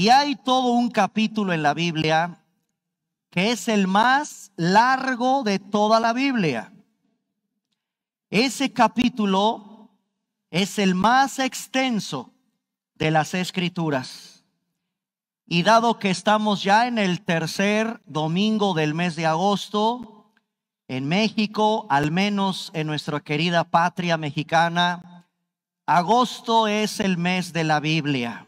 Y hay todo un capítulo en la Biblia que es el más largo de toda la Biblia. Ese capítulo es el más extenso de las escrituras. Y dado que estamos ya en el tercer domingo del mes de agosto, en México, al menos en nuestra querida patria mexicana, agosto es el mes de la Biblia.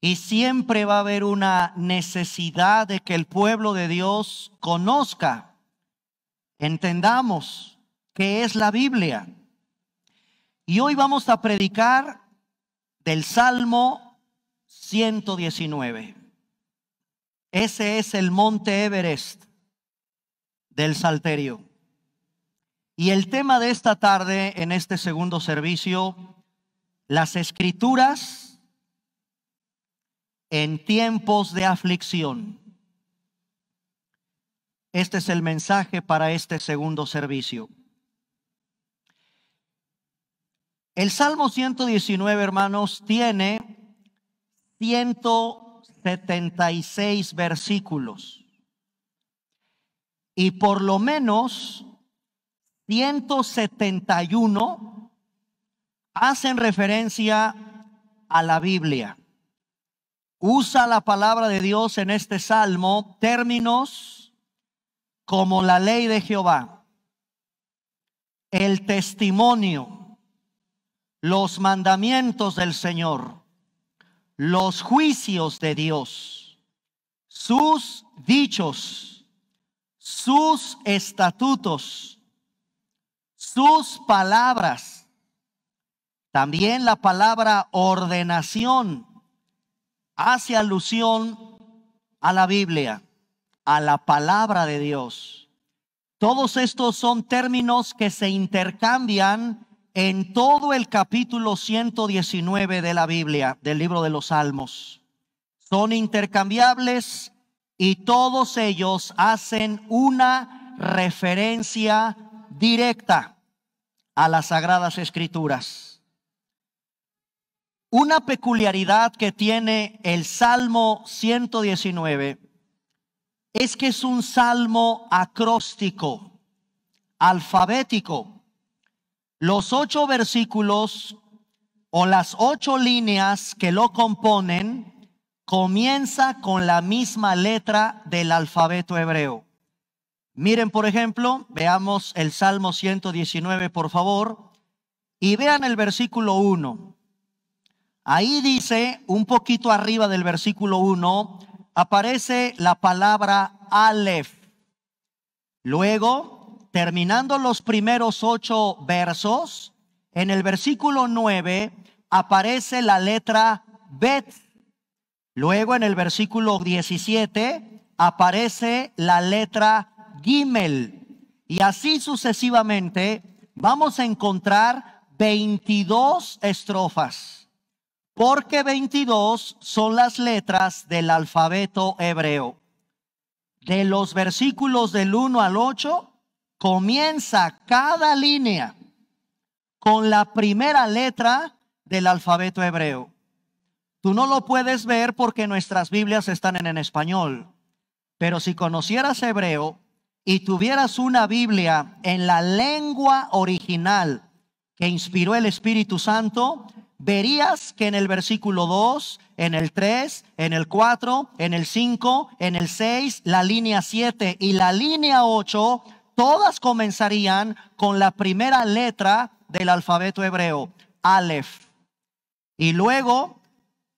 Y siempre va a haber una necesidad de que el pueblo de Dios conozca, entendamos qué es la Biblia. Y hoy vamos a predicar del Salmo 119. Ese es el monte Everest del Salterio. Y el tema de esta tarde, en este segundo servicio, las escrituras en tiempos de aflicción. Este es el mensaje para este segundo servicio. El Salmo 119, hermanos, tiene 176 versículos. Y por lo menos 171 hacen referencia a la Biblia usa la palabra de Dios en este salmo términos como la ley de Jehová, el testimonio, los mandamientos del Señor, los juicios de Dios, sus dichos, sus estatutos, sus palabras, también la palabra ordenación hace alusión a la Biblia, a la palabra de Dios. Todos estos son términos que se intercambian en todo el capítulo 119 de la Biblia, del libro de los Salmos. Son intercambiables y todos ellos hacen una referencia directa a las sagradas escrituras. Una peculiaridad que tiene el Salmo 119 es que es un salmo acróstico, alfabético. Los ocho versículos o las ocho líneas que lo componen comienza con la misma letra del alfabeto hebreo. Miren, por ejemplo, veamos el Salmo 119, por favor, y vean el versículo 1. Ahí dice, un poquito arriba del versículo 1, aparece la palabra Aleph. Luego, terminando los primeros ocho versos, en el versículo 9 aparece la letra Bet. Luego, en el versículo 17, aparece la letra Gimel. Y así sucesivamente, vamos a encontrar 22 estrofas porque 22 son las letras del alfabeto hebreo. De los versículos del 1 al 8 comienza cada línea con la primera letra del alfabeto hebreo. Tú no lo puedes ver porque nuestras Biblias están en, en español, pero si conocieras hebreo y tuvieras una Biblia en la lengua original que inspiró el Espíritu Santo, verías que en el versículo 2, en el 3, en el 4, en el 5, en el 6, la línea 7 y la línea 8, todas comenzarían con la primera letra del alfabeto hebreo, Aleph. Y luego,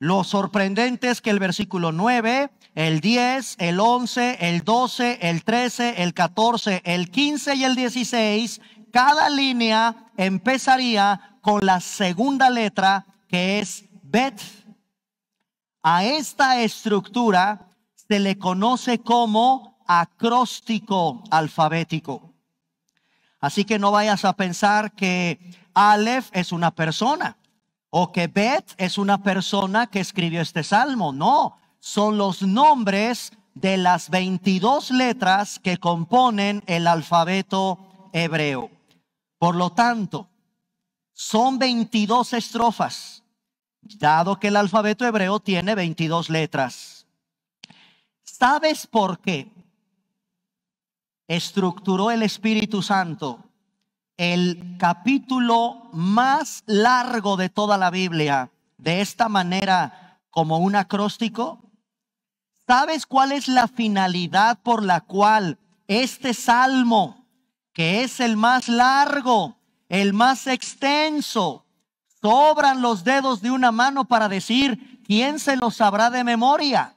lo sorprendente es que el versículo 9, el 10, el 11, el 12, el 13, el 14, el 15 y el 16, cada línea empezaría con la segunda letra que es bet. A esta estructura se le conoce como acróstico alfabético. Así que no vayas a pensar que Aleph es una persona o que Bet es una persona que escribió este salmo. No, son los nombres de las 22 letras que componen el alfabeto hebreo. Por lo tanto, son 22 estrofas, dado que el alfabeto hebreo tiene 22 letras. ¿Sabes por qué estructuró el Espíritu Santo el capítulo más largo de toda la Biblia de esta manera como un acróstico? ¿Sabes cuál es la finalidad por la cual este salmo, que es el más largo, el más extenso. Sobran los dedos de una mano para decir, ¿quién se los sabrá de memoria?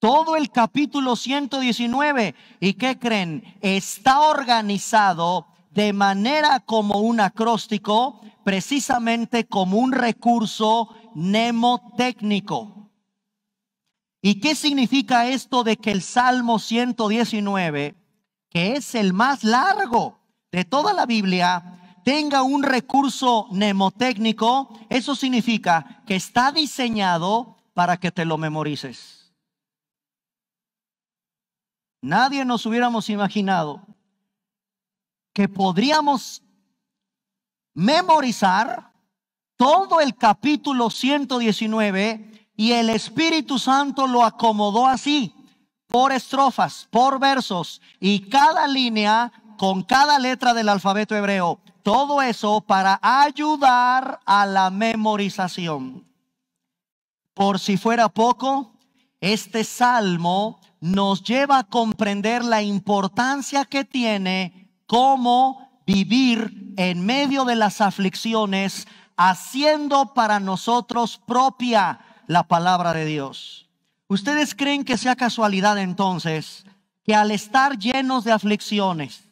Todo el capítulo 119. ¿Y qué creen? Está organizado de manera como un acróstico, precisamente como un recurso mnemotécnico. ¿Y qué significa esto de que el Salmo 119, que es el más largo de toda la Biblia, tenga un recurso mnemotécnico, eso significa que está diseñado para que te lo memorices. Nadie nos hubiéramos imaginado que podríamos memorizar todo el capítulo 119 y el Espíritu Santo lo acomodó así, por estrofas, por versos, y cada línea con cada letra del alfabeto hebreo todo eso para ayudar a la memorización. Por si fuera poco, este salmo nos lleva a comprender la importancia que tiene cómo vivir en medio de las aflicciones, haciendo para nosotros propia la palabra de Dios. ¿Ustedes creen que sea casualidad entonces que al estar llenos de aflicciones,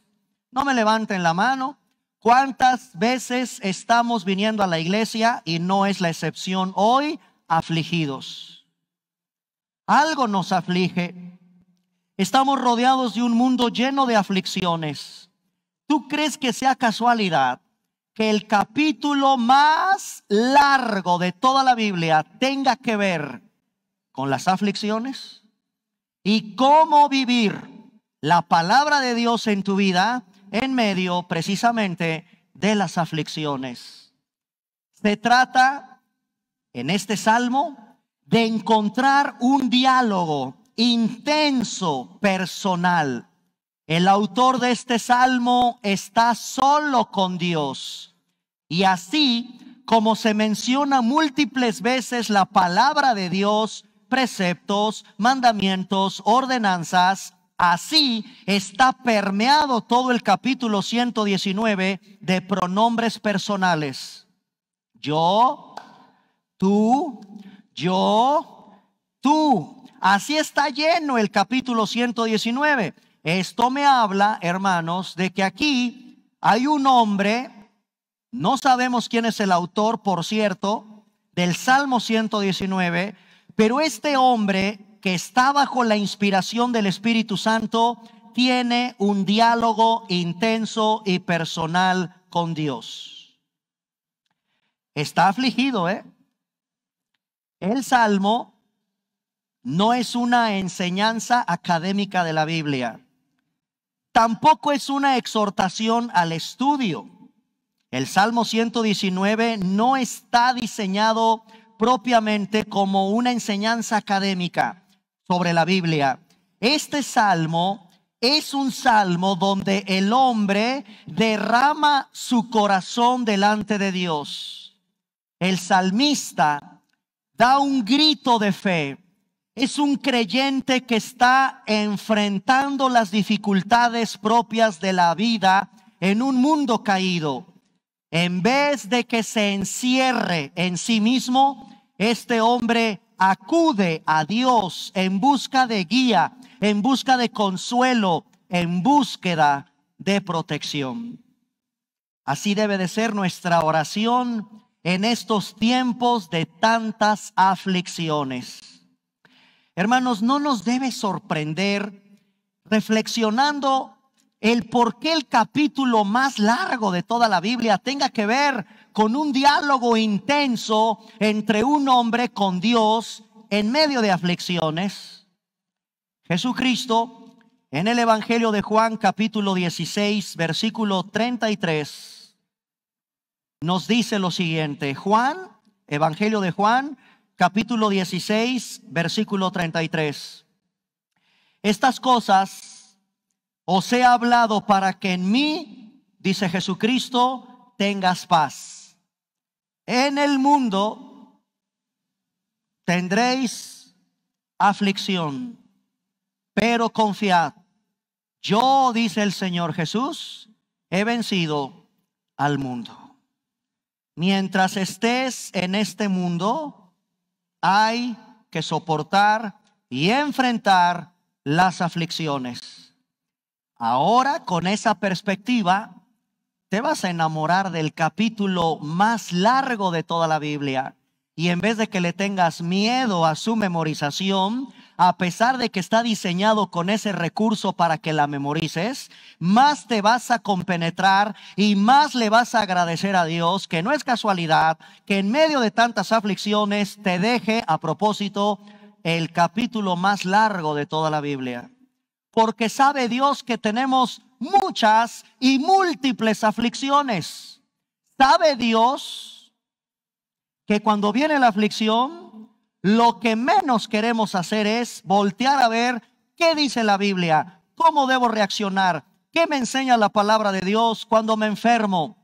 no me levanten la mano, ¿Cuántas veces estamos viniendo a la iglesia y no es la excepción hoy? Afligidos. Algo nos aflige. Estamos rodeados de un mundo lleno de aflicciones. ¿Tú crees que sea casualidad que el capítulo más largo de toda la Biblia tenga que ver con las aflicciones? ¿Y cómo vivir la palabra de Dios en tu vida? en medio precisamente de las aflicciones. Se trata, en este salmo, de encontrar un diálogo intenso, personal. El autor de este salmo está solo con Dios. Y así como se menciona múltiples veces la palabra de Dios, preceptos, mandamientos, ordenanzas, Así está permeado todo el capítulo 119 de pronombres personales. Yo, tú, yo, tú. Así está lleno el capítulo 119. Esto me habla, hermanos, de que aquí hay un hombre, no sabemos quién es el autor, por cierto, del Salmo 119, pero este hombre que está bajo la inspiración del Espíritu Santo tiene un diálogo intenso y personal con Dios. Está afligido, ¿eh? El Salmo no es una enseñanza académica de la Biblia. Tampoco es una exhortación al estudio. El Salmo 119 no está diseñado propiamente como una enseñanza académica sobre la Biblia. Este salmo es un salmo donde el hombre derrama su corazón delante de Dios. El salmista da un grito de fe. Es un creyente que está enfrentando las dificultades propias de la vida en un mundo caído. En vez de que se encierre en sí mismo, este hombre acude a Dios en busca de guía, en busca de consuelo, en búsqueda de protección. Así debe de ser nuestra oración en estos tiempos de tantas aflicciones. Hermanos, no nos debe sorprender reflexionando el por qué el capítulo más largo de toda la Biblia tenga que ver con un diálogo intenso entre un hombre con Dios en medio de aflicciones. Jesucristo, en el Evangelio de Juan capítulo 16, versículo 33, nos dice lo siguiente. Juan, Evangelio de Juan, capítulo 16, versículo 33. Estas cosas os he hablado para que en mí, dice Jesucristo, tengas paz. En el mundo tendréis aflicción, pero confiad. Yo, dice el Señor Jesús, he vencido al mundo. Mientras estés en este mundo, hay que soportar y enfrentar las aflicciones. Ahora, con esa perspectiva, te vas a enamorar del capítulo más largo de toda la Biblia. Y en vez de que le tengas miedo a su memorización, a pesar de que está diseñado con ese recurso para que la memorices, más te vas a compenetrar y más le vas a agradecer a Dios que no es casualidad que en medio de tantas aflicciones te deje a propósito el capítulo más largo de toda la Biblia porque sabe Dios que tenemos muchas y múltiples aflicciones. Sabe Dios que cuando viene la aflicción, lo que menos queremos hacer es voltear a ver qué dice la Biblia, cómo debo reaccionar, qué me enseña la palabra de Dios cuando me enfermo,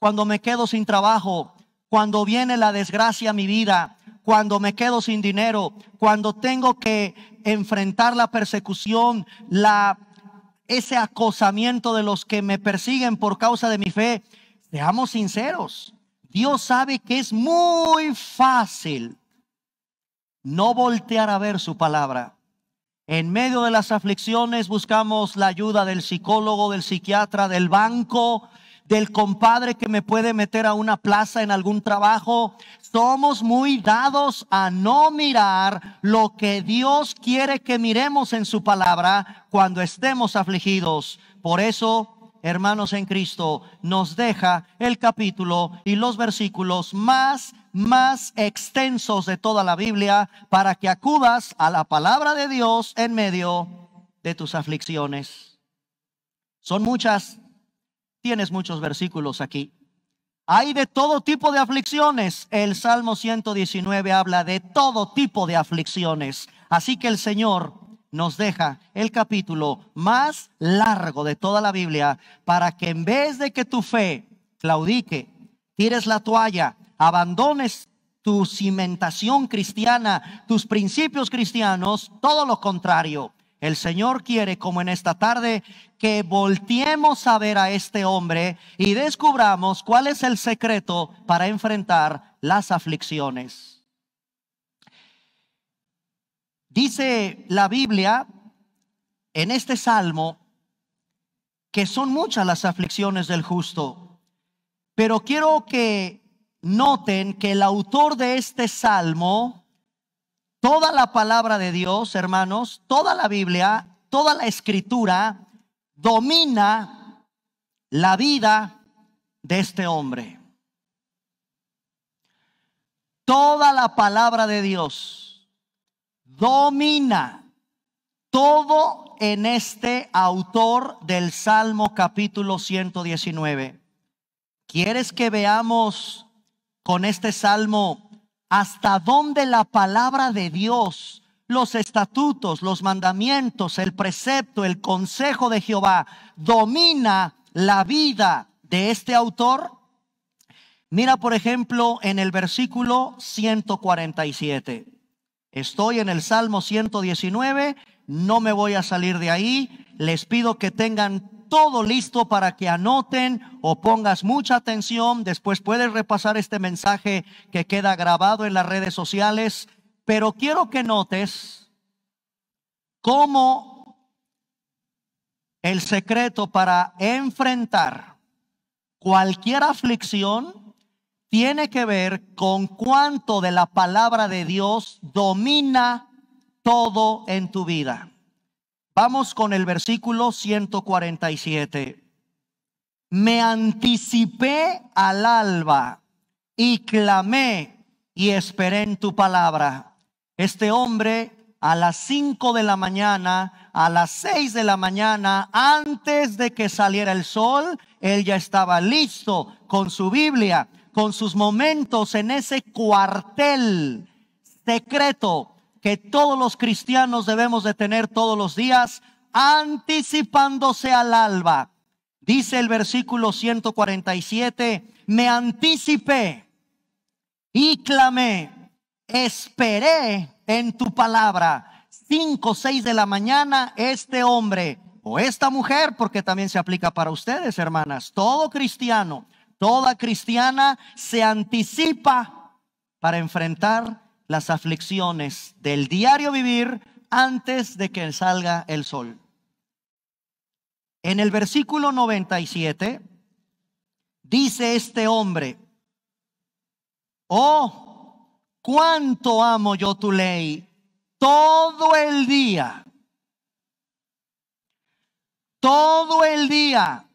cuando me quedo sin trabajo, cuando viene la desgracia a mi vida, cuando me quedo sin dinero, cuando tengo que enfrentar la persecución, la, ese acosamiento de los que me persiguen por causa de mi fe. Seamos sinceros, Dios sabe que es muy fácil no voltear a ver su palabra. En medio de las aflicciones buscamos la ayuda del psicólogo, del psiquiatra, del banco, del compadre que me puede meter a una plaza en algún trabajo. Somos muy dados a no mirar lo que Dios quiere que miremos en su palabra cuando estemos afligidos. Por eso hermanos en Cristo, nos deja el capítulo y los versículos más, más extensos de toda la Biblia para que acudas a la palabra de Dios en medio de tus aflicciones. Son muchas, Tienes muchos versículos aquí. Hay de todo tipo de aflicciones. El Salmo 119 habla de todo tipo de aflicciones. Así que el Señor nos deja el capítulo más largo de toda la Biblia para que en vez de que tu fe claudique, tires la toalla, abandones tu cimentación cristiana, tus principios cristianos, todo lo contrario. El Señor quiere, como en esta tarde, que volteemos a ver a este hombre y descubramos cuál es el secreto para enfrentar las aflicciones. Dice la Biblia en este salmo que son muchas las aflicciones del justo, pero quiero que noten que el autor de este salmo Toda la palabra de Dios, hermanos, toda la Biblia, toda la escritura domina la vida de este hombre. Toda la palabra de Dios domina todo en este autor del Salmo capítulo 119. ¿Quieres que veamos con este salmo hasta dónde la palabra de Dios, los estatutos, los mandamientos, el precepto, el consejo de Jehová domina la vida de este autor? Mira, por ejemplo, en el versículo 147. Estoy en el Salmo 119, no me voy a salir de ahí. Les pido que tengan todo listo para que anoten o pongas mucha atención. Después puedes repasar este mensaje que queda grabado en las redes sociales. Pero quiero que notes cómo el secreto para enfrentar cualquier aflicción tiene que ver con cuánto de la palabra de Dios domina todo en tu vida. Vamos con el versículo 147. Me anticipé al alba y clamé y esperé en tu palabra. Este hombre a las 5 de la mañana, a las 6 de la mañana, antes de que saliera el sol, él ya estaba listo con su Biblia, con sus momentos en ese cuartel secreto que todos los cristianos debemos de tener todos los días, anticipándose al alba. Dice el versículo 147, me anticipé y clamé, esperé en tu palabra. Cinco o seis de la mañana, este hombre o esta mujer, porque también se aplica para ustedes, hermanas, todo cristiano, toda cristiana se anticipa para enfrentar las aflicciones del diario vivir antes de que salga el sol. En el versículo 97 dice este hombre, oh, cuánto amo yo tu ley todo el día, todo el día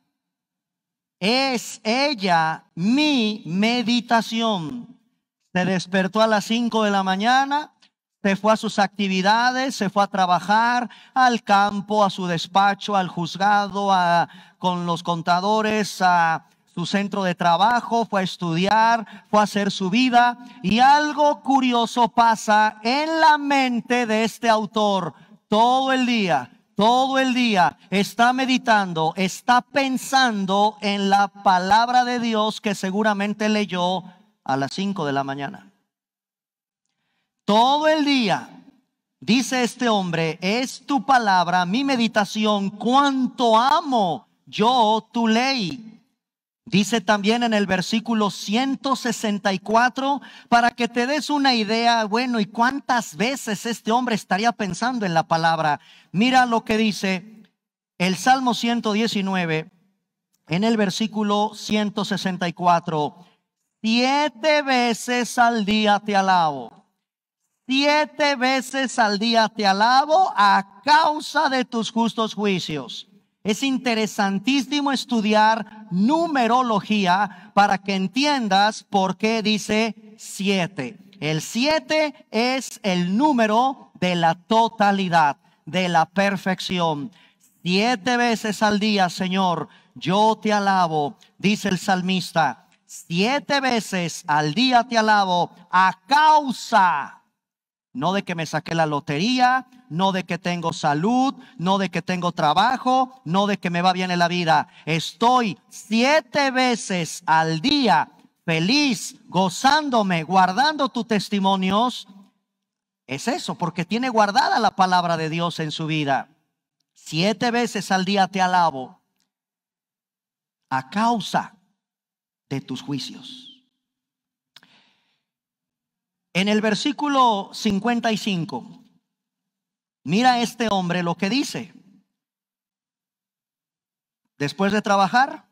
es ella mi meditación se despertó a las 5 de la mañana, se fue a sus actividades, se fue a trabajar al campo, a su despacho, al juzgado, a, con los contadores, a su centro de trabajo, fue a estudiar, fue a hacer su vida. Y algo curioso pasa en la mente de este autor todo el día. Todo el día está meditando, está pensando en la palabra de Dios que seguramente leyó a las 5 de la mañana. Todo el día, dice este hombre, es tu palabra, mi meditación, cuánto amo yo tu ley. Dice también en el versículo 164, para que te des una idea, bueno, ¿y cuántas veces este hombre estaría pensando en la palabra? Mira lo que dice el Salmo 119 en el versículo 164. Siete veces al día te alabo. Siete veces al día te alabo a causa de tus justos juicios. Es interesantísimo estudiar numerología para que entiendas por qué dice siete. El siete es el número de la totalidad, de la perfección. Siete veces al día, Señor, yo te alabo, dice el salmista siete veces al día te alabo a causa, no de que me saqué la lotería, no de que tengo salud, no de que tengo trabajo, no de que me va bien en la vida. Estoy siete veces al día feliz, gozándome, guardando tus testimonios. Es eso, porque tiene guardada la palabra de Dios en su vida. Siete veces al día te alabo. A causa, de tus juicios. En el versículo 55, mira este hombre lo que dice. Después de trabajar,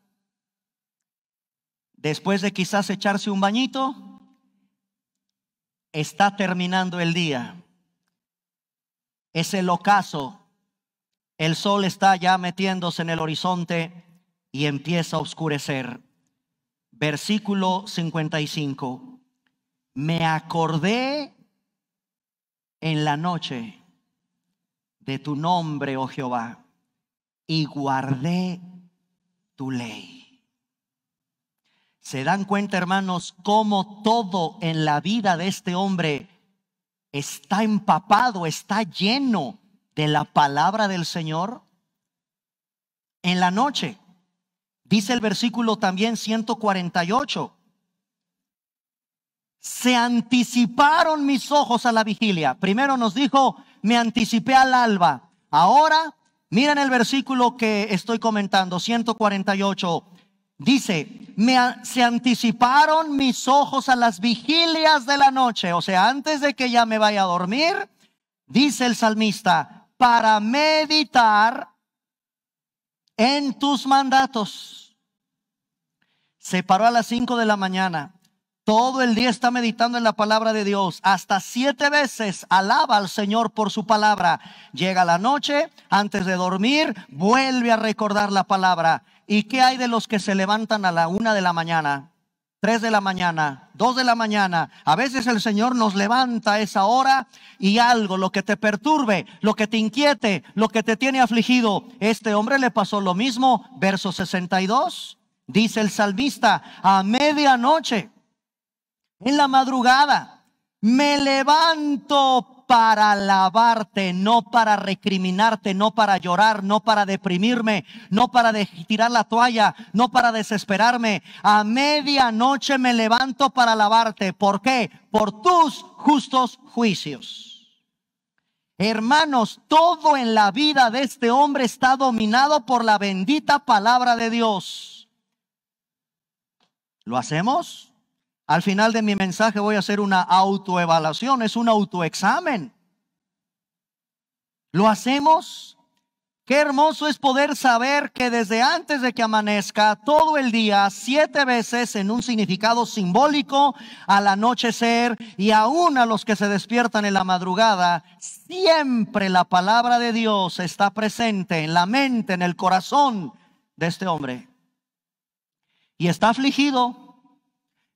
después de quizás echarse un bañito, está terminando el día. Es el ocaso. El sol está ya metiéndose en el horizonte y empieza a oscurecer versículo 55, me acordé en la noche de tu nombre, oh Jehová, y guardé tu ley. ¿Se dan cuenta, hermanos, cómo todo en la vida de este hombre está empapado, está lleno de la palabra del Señor? En la noche. Dice el versículo también 148. Se anticiparon mis ojos a la vigilia. Primero nos dijo, me anticipé al alba. Ahora, miren el versículo que estoy comentando, 148. Dice, se anticiparon mis ojos a las vigilias de la noche. O sea, antes de que ya me vaya a dormir, dice el salmista, para meditar en tus mandatos. Se paró a las 5 de la mañana. Todo el día está meditando en la palabra de Dios. Hasta siete veces alaba al Señor por su palabra. Llega la noche, antes de dormir, vuelve a recordar la palabra. ¿Y qué hay de los que se levantan a la una de la mañana? 3 de la mañana, 2 de la mañana. A veces el Señor nos levanta a esa hora y algo, lo que te perturbe, lo que te inquiete, lo que te tiene afligido. Este hombre le pasó lo mismo, verso 62. Dice el salmista, a medianoche, en la madrugada, me levanto para lavarte no para recriminarte, no para llorar, no para deprimirme, no para tirar la toalla, no para desesperarme. A medianoche me levanto para lavarte ¿Por qué? Por tus justos juicios. Hermanos, todo en la vida de este hombre está dominado por la bendita palabra de Dios. ¿Lo hacemos? Al final de mi mensaje voy a hacer una autoevaluación, es un autoexamen. ¿Lo hacemos? Qué hermoso es poder saber que desde antes de que amanezca, todo el día, siete veces en un significado simbólico, al anochecer y aún a los que se despiertan en la madrugada, siempre la palabra de Dios está presente en la mente, en el corazón de este hombre. Y está afligido,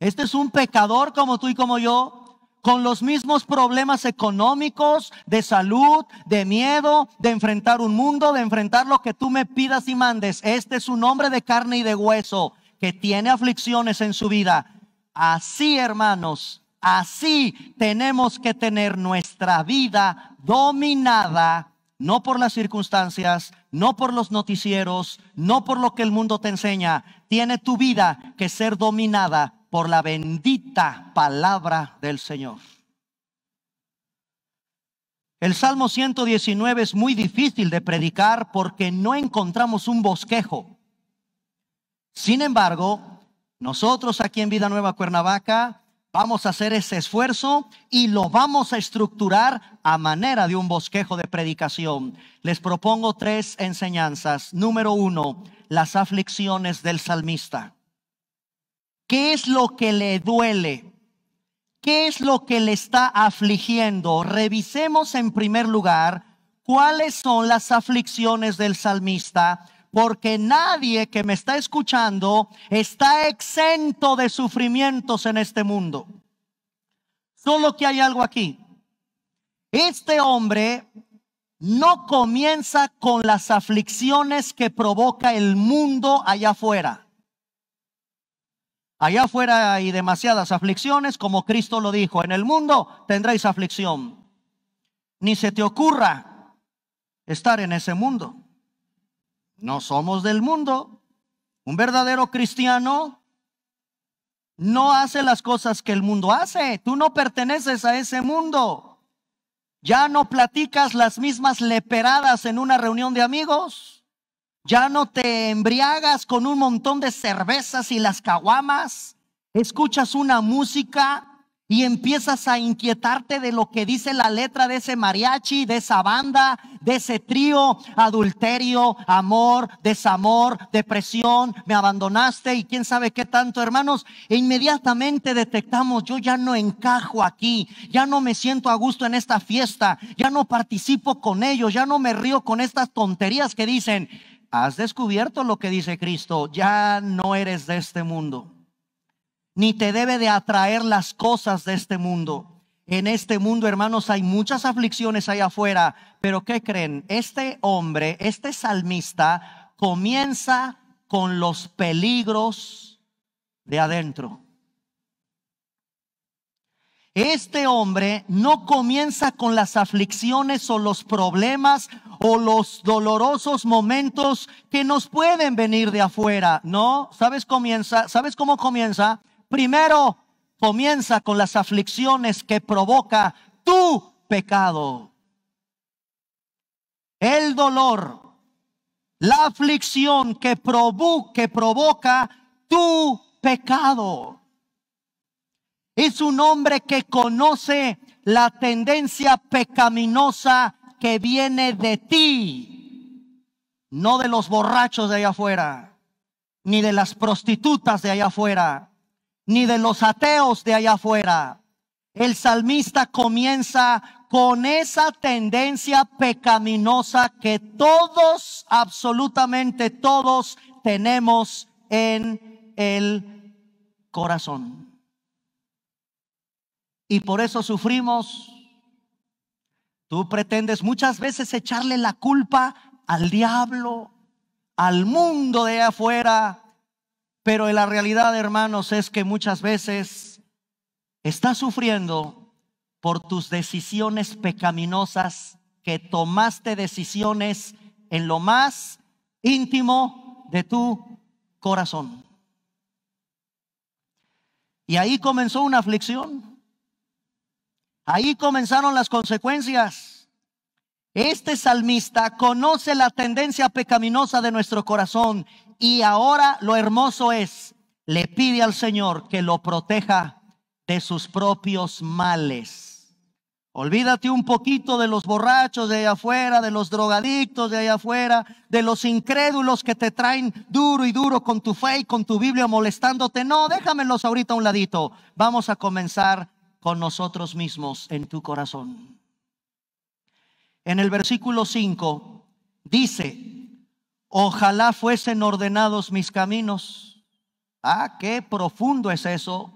este es un pecador como tú y como yo, con los mismos problemas económicos, de salud, de miedo, de enfrentar un mundo, de enfrentar lo que tú me pidas y mandes. Este es un hombre de carne y de hueso que tiene aflicciones en su vida. Así, hermanos, así tenemos que tener nuestra vida dominada, no por las circunstancias, no por los noticieros, no por lo que el mundo te enseña. Tiene tu vida que ser dominada por la bendita palabra del Señor. El Salmo 119 es muy difícil de predicar porque no encontramos un bosquejo. Sin embargo, nosotros aquí en Vida Nueva Cuernavaca vamos a hacer ese esfuerzo y lo vamos a estructurar a manera de un bosquejo de predicación. Les propongo tres enseñanzas. Número uno, las aflicciones del salmista. ¿Qué es lo que le duele? ¿Qué es lo que le está afligiendo? Revisemos en primer lugar cuáles son las aflicciones del salmista, porque nadie que me está escuchando está exento de sufrimientos en este mundo. Solo que hay algo aquí. Este hombre no comienza con las aflicciones que provoca el mundo allá afuera. Allá afuera hay demasiadas aflicciones, como Cristo lo dijo, en el mundo tendréis aflicción. Ni se te ocurra estar en ese mundo. No somos del mundo. Un verdadero cristiano no hace las cosas que el mundo hace. Tú no perteneces a ese mundo. Ya no platicas las mismas leperadas en una reunión de amigos. Ya no te embriagas con un montón de cervezas y las caguamas. Escuchas una música y empiezas a inquietarte de lo que dice la letra de ese mariachi, de esa banda, de ese trío, adulterio, amor, desamor, depresión, me abandonaste y quién sabe qué tanto, hermanos, e inmediatamente detectamos, yo ya no encajo aquí, ya no me siento a gusto en esta fiesta, ya no participo con ellos, ya no me río con estas tonterías que dicen, has descubierto lo que dice Cristo, ya no eres de este mundo, ni te debe de atraer las cosas de este mundo. En este mundo, hermanos, hay muchas aflicciones allá afuera, pero ¿qué creen? Este hombre, este salmista, comienza con los peligros de adentro. Este hombre no comienza con las aflicciones o los problemas o los dolorosos momentos que nos pueden venir de afuera, ¿no? ¿Sabes comienza? ¿Sabes cómo comienza? Primero comienza con las aflicciones que provoca tu pecado. El dolor, la aflicción que, que provoca tu pecado. Es un hombre que conoce la tendencia pecaminosa que viene de ti, no de los borrachos de allá afuera, ni de las prostitutas de allá afuera, ni de los ateos de allá afuera. El salmista comienza con esa tendencia pecaminosa que todos, absolutamente todos, tenemos en el corazón y por eso sufrimos. Tú pretendes muchas veces echarle la culpa al diablo, al mundo de afuera, pero la realidad, hermanos, es que muchas veces estás sufriendo por tus decisiones pecaminosas que tomaste decisiones en lo más íntimo de tu corazón. Y ahí comenzó una aflicción. Ahí comenzaron las consecuencias. Este salmista conoce la tendencia pecaminosa de nuestro corazón y ahora lo hermoso es, le pide al Señor que lo proteja de sus propios males. Olvídate un poquito de los borrachos de allá afuera, de los drogadictos de allá afuera, de los incrédulos que te traen duro y duro con tu fe y con tu Biblia molestándote. No, déjamelos ahorita a un ladito. Vamos a comenzar con nosotros mismos en tu corazón. En el versículo 5 dice, ojalá fuesen ordenados mis caminos. Ah, qué profundo es eso.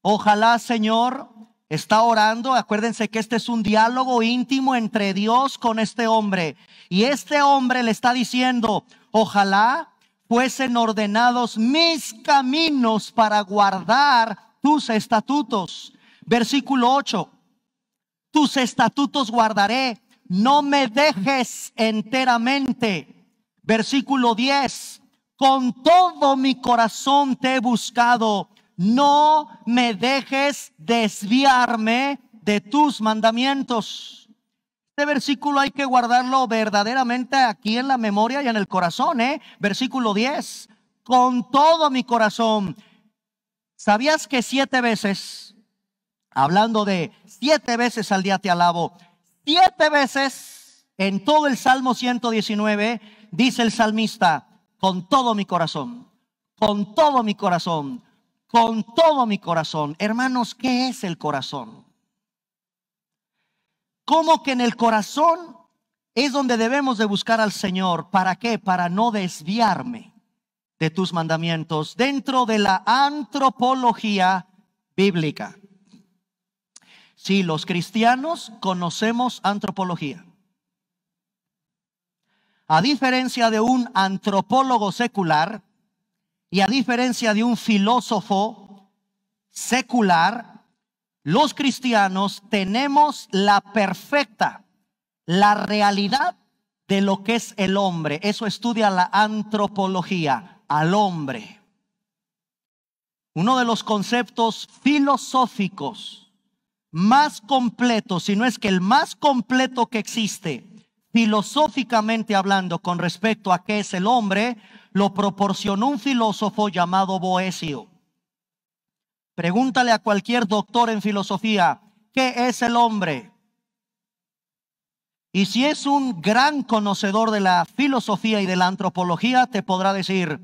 Ojalá, Señor, está orando. Acuérdense que este es un diálogo íntimo entre Dios con este hombre. Y este hombre le está diciendo, ojalá fuesen ordenados mis caminos para guardar tus estatutos Versículo 8. Tus estatutos guardaré, no me dejes enteramente. Versículo 10. Con todo mi corazón te he buscado, no me dejes desviarme de tus mandamientos. Este versículo hay que guardarlo verdaderamente aquí en la memoria y en el corazón, ¿eh? Versículo 10. Con todo mi corazón. ¿Sabías que siete veces hablando de siete veces al día te alabo, siete veces en todo el Salmo 119, dice el salmista, con todo mi corazón, con todo mi corazón, con todo mi corazón. Hermanos, ¿qué es el corazón? ¿Cómo que en el corazón es donde debemos de buscar al Señor? ¿Para qué? Para no desviarme de tus mandamientos dentro de la antropología bíblica. Si los cristianos conocemos antropología. A diferencia de un antropólogo secular y a diferencia de un filósofo secular, los cristianos tenemos la perfecta, la realidad de lo que es el hombre. Eso estudia la antropología, al hombre. Uno de los conceptos filosóficos más completo, si no es que el más completo que existe, filosóficamente hablando con respecto a qué es el hombre, lo proporcionó un filósofo llamado Boesio. Pregúntale a cualquier doctor en filosofía, ¿qué es el hombre? Y si es un gran conocedor de la filosofía y de la antropología, te podrá decir,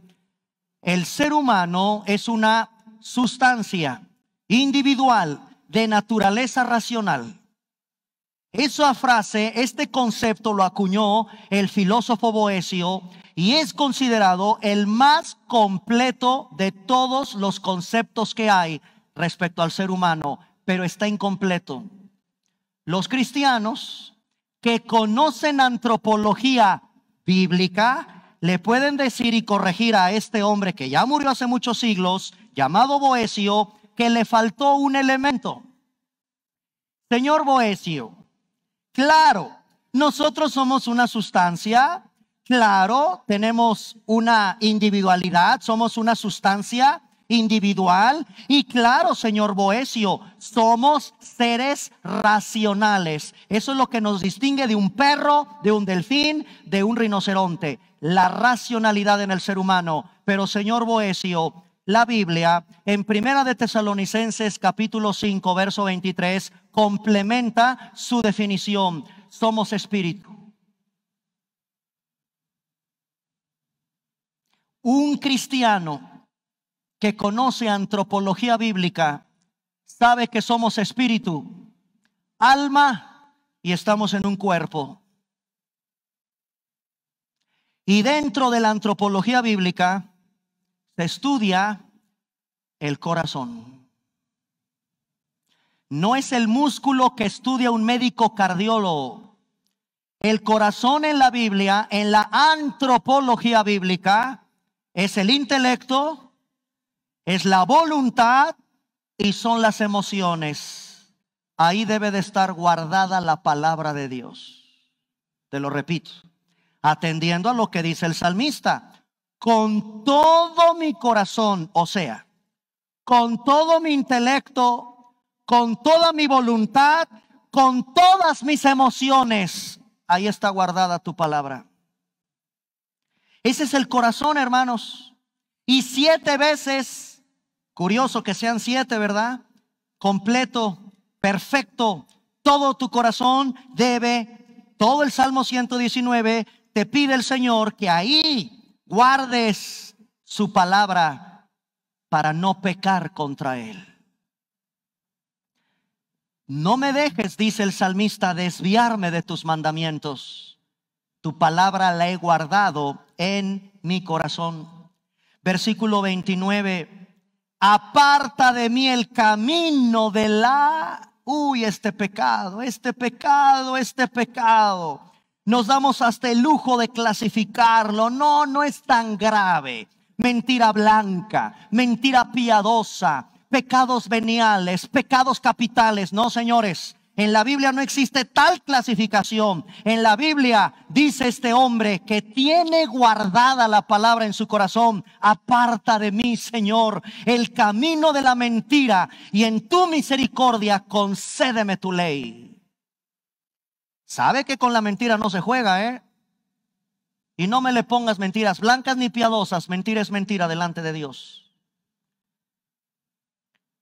el ser humano es una sustancia individual de naturaleza racional. Esa frase, este concepto lo acuñó el filósofo Boesio y es considerado el más completo de todos los conceptos que hay respecto al ser humano, pero está incompleto. Los cristianos que conocen antropología bíblica le pueden decir y corregir a este hombre que ya murió hace muchos siglos, llamado Boesio, que le faltó un elemento. Señor Boesio, claro, nosotros somos una sustancia, claro, tenemos una individualidad, somos una sustancia individual y claro, señor Boesio, somos seres racionales. Eso es lo que nos distingue de un perro, de un delfín, de un rinoceronte, la racionalidad en el ser humano. Pero señor Boesio, la Biblia en Primera de Tesalonicenses capítulo 5 verso 23 complementa su definición. Somos espíritu. Un cristiano que conoce antropología bíblica sabe que somos espíritu, alma y estamos en un cuerpo. Y dentro de la antropología bíblica, estudia el corazón. No es el músculo que estudia un médico cardiólogo. El corazón en la Biblia, en la antropología bíblica, es el intelecto, es la voluntad y son las emociones. Ahí debe de estar guardada la palabra de Dios. Te lo repito, atendiendo a lo que dice el salmista con todo mi corazón, o sea, con todo mi intelecto, con toda mi voluntad, con todas mis emociones. Ahí está guardada tu palabra. Ese es el corazón, hermanos. Y siete veces, curioso que sean siete, ¿verdad? Completo, perfecto, todo tu corazón debe, todo el Salmo 119 te pide el Señor que ahí guardes su palabra para no pecar contra él. No me dejes, dice el salmista, desviarme de tus mandamientos. Tu palabra la he guardado en mi corazón. Versículo 29. Aparta de mí el camino de la... Uy, este pecado, este pecado, este pecado nos damos hasta el lujo de clasificarlo. No, no es tan grave. Mentira blanca, mentira piadosa, pecados veniales, pecados capitales. No, señores, en la Biblia no existe tal clasificación. En la Biblia dice este hombre que tiene guardada la palabra en su corazón, aparta de mí, Señor, el camino de la mentira y en tu misericordia concédeme tu ley. Sabe que con la mentira no se juega, ¿eh? Y no me le pongas mentiras blancas ni piadosas. Mentira es mentira delante de Dios.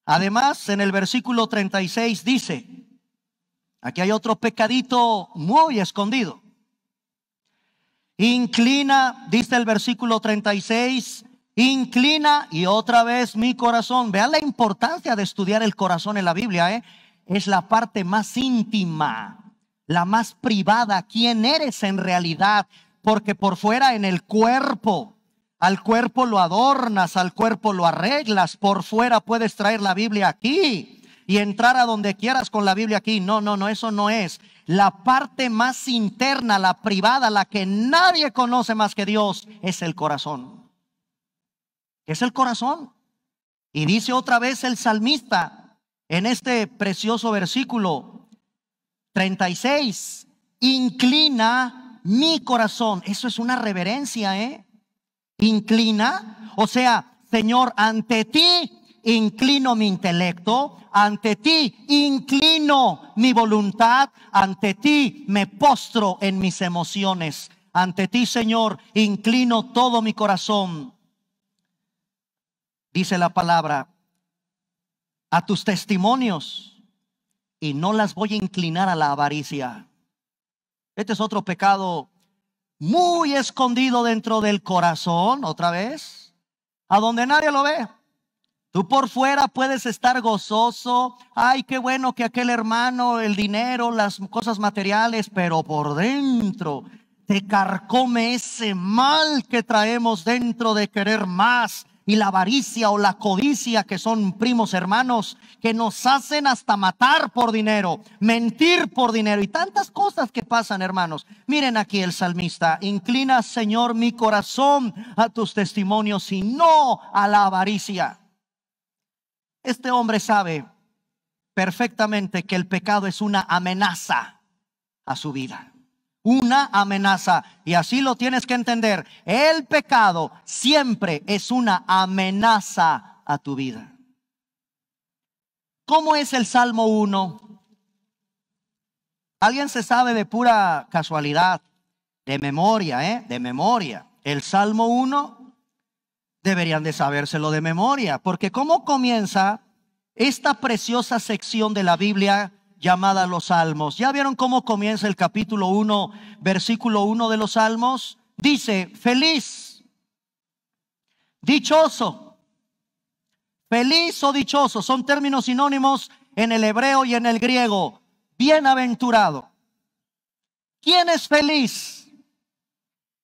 Además, en el versículo 36 dice, aquí hay otro pecadito muy escondido. Inclina, dice el versículo 36, inclina y otra vez mi corazón. Vean la importancia de estudiar el corazón en la Biblia, ¿eh? es la parte más íntima la más privada, quién eres en realidad, porque por fuera en el cuerpo, al cuerpo lo adornas, al cuerpo lo arreglas, por fuera puedes traer la Biblia aquí y entrar a donde quieras con la Biblia aquí. No, no, no, eso no es. La parte más interna, la privada, la que nadie conoce más que Dios, es el corazón. Es el corazón. Y dice otra vez el salmista en este precioso versículo, 36, inclina mi corazón. Eso es una reverencia, ¿eh? Inclina, o sea, Señor, ante ti inclino mi intelecto, ante ti inclino mi voluntad, ante ti me postro en mis emociones, ante ti, Señor, inclino todo mi corazón. Dice la palabra, a tus testimonios y no las voy a inclinar a la avaricia. Este es otro pecado muy escondido dentro del corazón, otra vez, a donde nadie lo ve. Tú por fuera puedes estar gozoso, ay, qué bueno que aquel hermano, el dinero, las cosas materiales, pero por dentro te carcome ese mal que traemos dentro de querer más, y la avaricia o la codicia, que son primos hermanos, que nos hacen hasta matar por dinero, mentir por dinero y tantas cosas que pasan, hermanos. Miren aquí el salmista, inclina, Señor, mi corazón a tus testimonios y no a la avaricia. Este hombre sabe perfectamente que el pecado es una amenaza a su vida una amenaza. Y así lo tienes que entender. El pecado siempre es una amenaza a tu vida. ¿Cómo es el Salmo 1? Alguien se sabe de pura casualidad, de memoria, ¿eh? De memoria. El Salmo 1 deberían de sabérselo de memoria, porque ¿cómo comienza esta preciosa sección de la Biblia llamada los Salmos. ¿Ya vieron cómo comienza el capítulo 1, versículo 1 de los Salmos? Dice, feliz, dichoso, feliz o dichoso, son términos sinónimos en el hebreo y en el griego, bienaventurado. ¿Quién es feliz?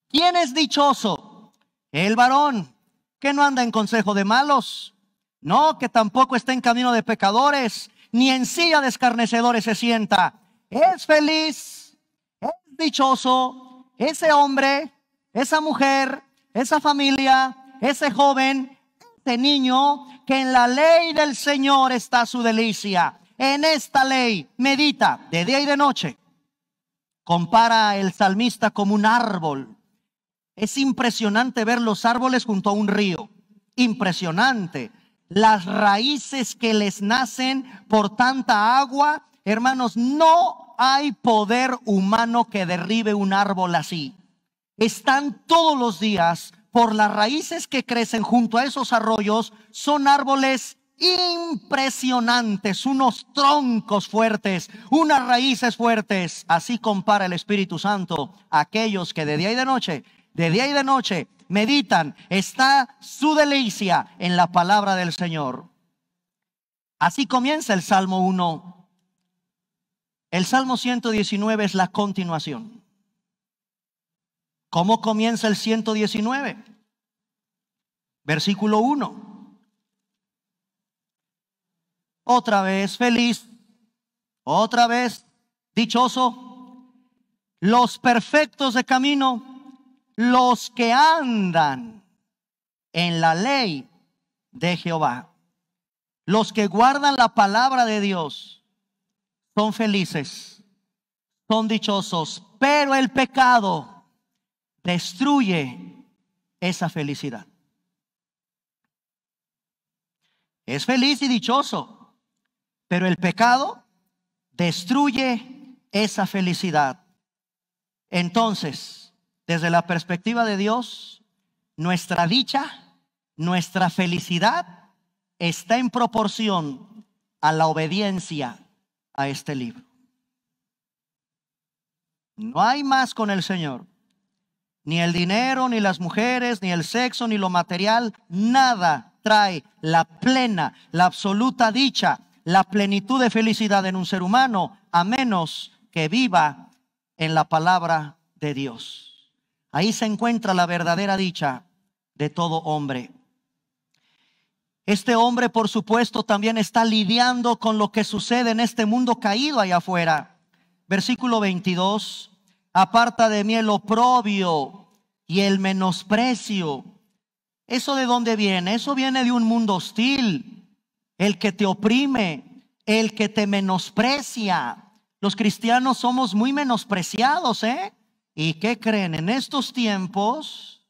¿Quién es dichoso? El varón, que no anda en consejo de malos, no, que tampoco está en camino de pecadores, ni en silla de escarnecedores se sienta. Es feliz, es dichoso ese hombre, esa mujer, esa familia, ese joven, ese niño, que en la ley del Señor está su delicia. En esta ley medita de día y de noche. Compara el salmista como un árbol. Es impresionante ver los árboles junto a un río. Impresionante las raíces que les nacen por tanta agua. Hermanos, no hay poder humano que derribe un árbol así. Están todos los días por las raíces que crecen junto a esos arroyos, son árboles impresionantes, unos troncos fuertes, unas raíces fuertes. Así compara el Espíritu Santo a aquellos que de día y de noche, de día y de noche, meditan, está su delicia en la palabra del Señor. Así comienza el Salmo 1. El Salmo 119 es la continuación. ¿Cómo comienza el 119? Versículo 1. Otra vez feliz, otra vez dichoso, los perfectos de camino los que andan en la ley de Jehová, los que guardan la palabra de Dios, son felices, son dichosos, pero el pecado destruye esa felicidad. Es feliz y dichoso, pero el pecado destruye esa felicidad. Entonces, desde la perspectiva de Dios, nuestra dicha, nuestra felicidad está en proporción a la obediencia a este libro. No hay más con el Señor. Ni el dinero, ni las mujeres, ni el sexo, ni lo material, nada trae la plena, la absoluta dicha, la plenitud de felicidad en un ser humano, a menos que viva en la palabra de Dios. Ahí se encuentra la verdadera dicha de todo hombre. Este hombre, por supuesto, también está lidiando con lo que sucede en este mundo caído allá afuera. Versículo 22, aparta de mí el oprobio y el menosprecio. ¿Eso de dónde viene? Eso viene de un mundo hostil, el que te oprime, el que te menosprecia. Los cristianos somos muy menospreciados, ¿eh? ¿Y qué creen? En estos tiempos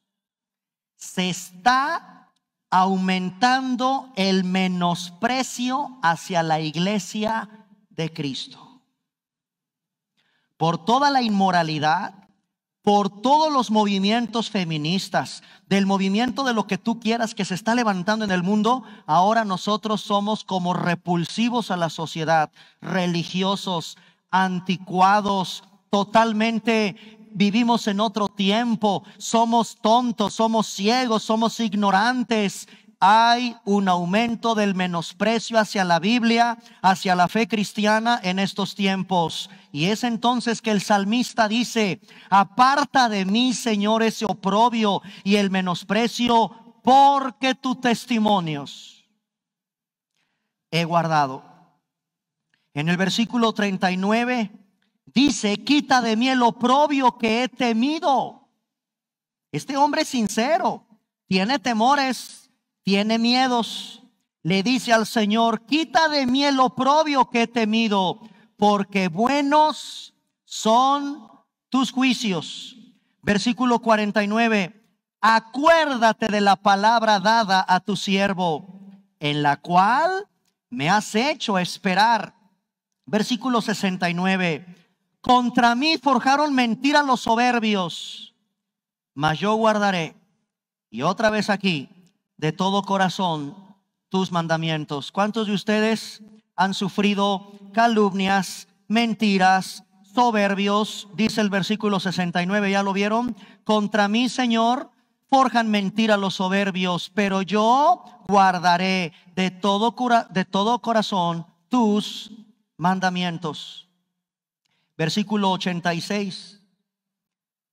se está aumentando el menosprecio hacia la iglesia de Cristo. Por toda la inmoralidad, por todos los movimientos feministas, del movimiento de lo que tú quieras que se está levantando en el mundo, ahora nosotros somos como repulsivos a la sociedad, religiosos, anticuados, totalmente vivimos en otro tiempo, somos tontos, somos ciegos, somos ignorantes. Hay un aumento del menosprecio hacia la Biblia, hacia la fe cristiana en estos tiempos. Y es entonces que el salmista dice, aparta de mí, Señor, ese oprobio y el menosprecio, porque tus testimonios he guardado. En el versículo 39 Dice, quita de mí el oprobio que he temido. Este hombre es sincero, tiene temores, tiene miedos. Le dice al Señor, quita de mí el oprobio que he temido, porque buenos son tus juicios. Versículo 49, acuérdate de la palabra dada a tu siervo, en la cual me has hecho esperar. Versículo 69. Contra mí forjaron mentira los soberbios, mas yo guardaré, y otra vez aquí, de todo corazón tus mandamientos. ¿Cuántos de ustedes han sufrido calumnias, mentiras, soberbios? Dice el versículo 69, ¿ya lo vieron? Contra mí, Señor, forjan mentira los soberbios, pero yo guardaré de todo, de todo corazón tus mandamientos. Versículo 86.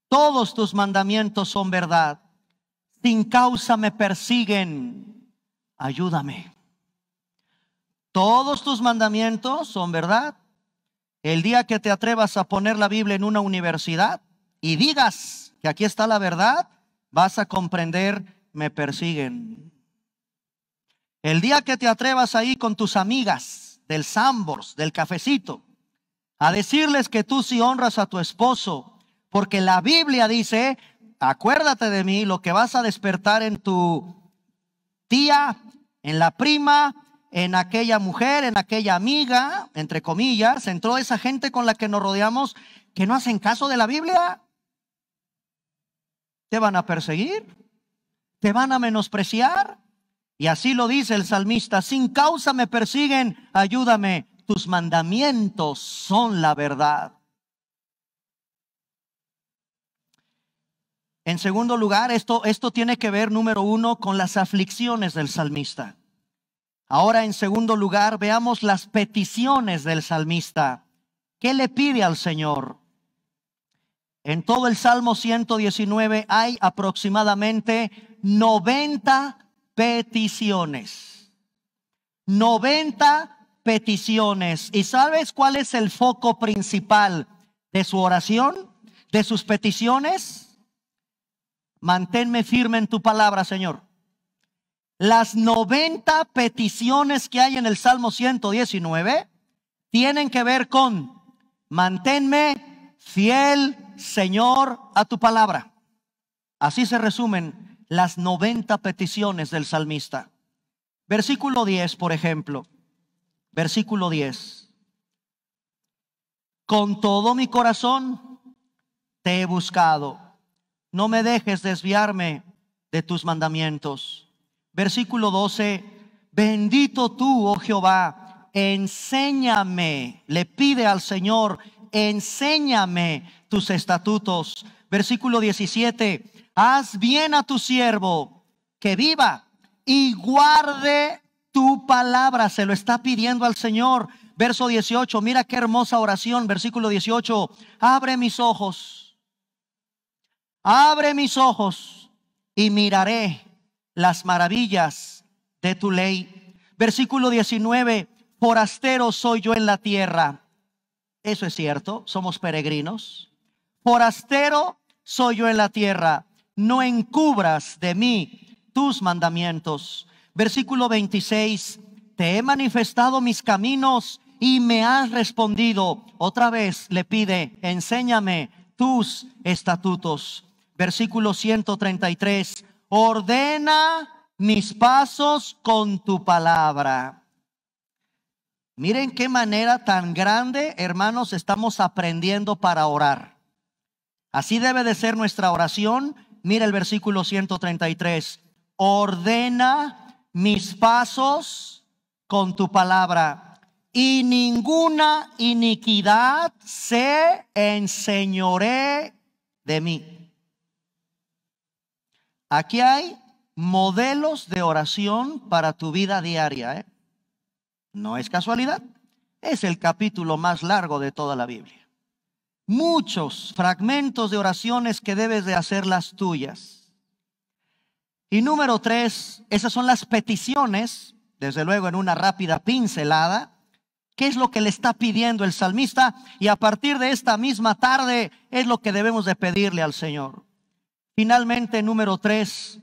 Todos tus mandamientos son verdad. Sin causa me persiguen. Ayúdame. Todos tus mandamientos son verdad. El día que te atrevas a poner la Biblia en una universidad y digas que aquí está la verdad, vas a comprender, me persiguen. El día que te atrevas ahí con tus amigas del Sambors, del cafecito, a decirles que tú sí honras a tu esposo, porque la Biblia dice, acuérdate de mí, lo que vas a despertar en tu tía, en la prima, en aquella mujer, en aquella amiga, entre comillas, entró esa gente con la que nos rodeamos que no hacen caso de la Biblia. Te van a perseguir, te van a menospreciar. Y así lo dice el salmista, sin causa me persiguen, ayúdame mandamientos son la verdad. En segundo lugar, esto, esto tiene que ver, número uno, con las aflicciones del salmista. Ahora, en segundo lugar, veamos las peticiones del salmista. ¿Qué le pide al Señor? En todo el Salmo 119 hay aproximadamente 90 peticiones. 90 peticiones. ¿Y sabes cuál es el foco principal de su oración? ¿De sus peticiones? Manténme firme en tu palabra, Señor. Las 90 peticiones que hay en el Salmo 119 tienen que ver con manténme fiel, Señor, a tu palabra. Así se resumen las 90 peticiones del salmista. Versículo 10, por ejemplo versículo 10. Con todo mi corazón te he buscado. No me dejes desviarme de tus mandamientos. Versículo 12. Bendito tú, oh Jehová, enséñame. Le pide al Señor, enséñame tus estatutos. Versículo 17. Haz bien a tu siervo que viva y guarde tu palabra se lo está pidiendo al Señor. Verso 18, mira qué hermosa oración, versículo 18. Abre mis ojos, abre mis ojos y miraré las maravillas de tu ley. Versículo 19, forastero soy yo en la tierra. Eso es cierto, somos peregrinos. Forastero soy yo en la tierra. No encubras de mí tus mandamientos Versículo 26, te he manifestado mis caminos y me has respondido. Otra vez le pide, enséñame tus estatutos. Versículo 133, ordena mis pasos con tu palabra. Miren qué manera tan grande, hermanos, estamos aprendiendo para orar. Así debe de ser nuestra oración. Mira el versículo 133. Ordena mis pasos con tu palabra y ninguna iniquidad se enseñoré de mí. Aquí hay modelos de oración para tu vida diaria. ¿eh? No es casualidad. Es el capítulo más largo de toda la Biblia. Muchos fragmentos de oraciones que debes de hacer las tuyas. Y número tres, esas son las peticiones, desde luego en una rápida pincelada. ¿Qué es lo que le está pidiendo el salmista? Y a partir de esta misma tarde es lo que debemos de pedirle al Señor. Finalmente, número tres,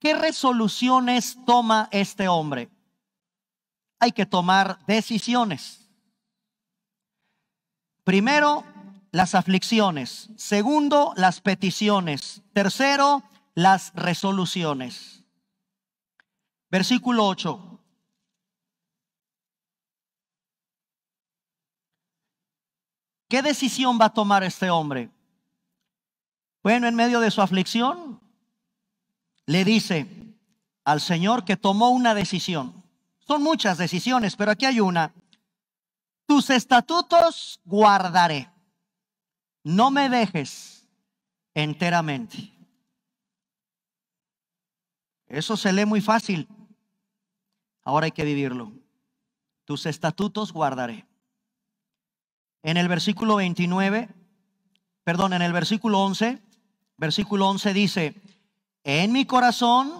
¿qué resoluciones toma este hombre? Hay que tomar decisiones. Primero, las aflicciones. Segundo, las peticiones. Tercero, las resoluciones. Versículo 8. ¿Qué decisión va a tomar este hombre? Bueno, en medio de su aflicción, le dice al Señor que tomó una decisión. Son muchas decisiones, pero aquí hay una. Tus estatutos guardaré. No me dejes enteramente. Eso se lee muy fácil. Ahora hay que vivirlo. Tus estatutos guardaré. En el versículo 29, perdón, en el versículo 11, versículo 11 dice, en mi corazón,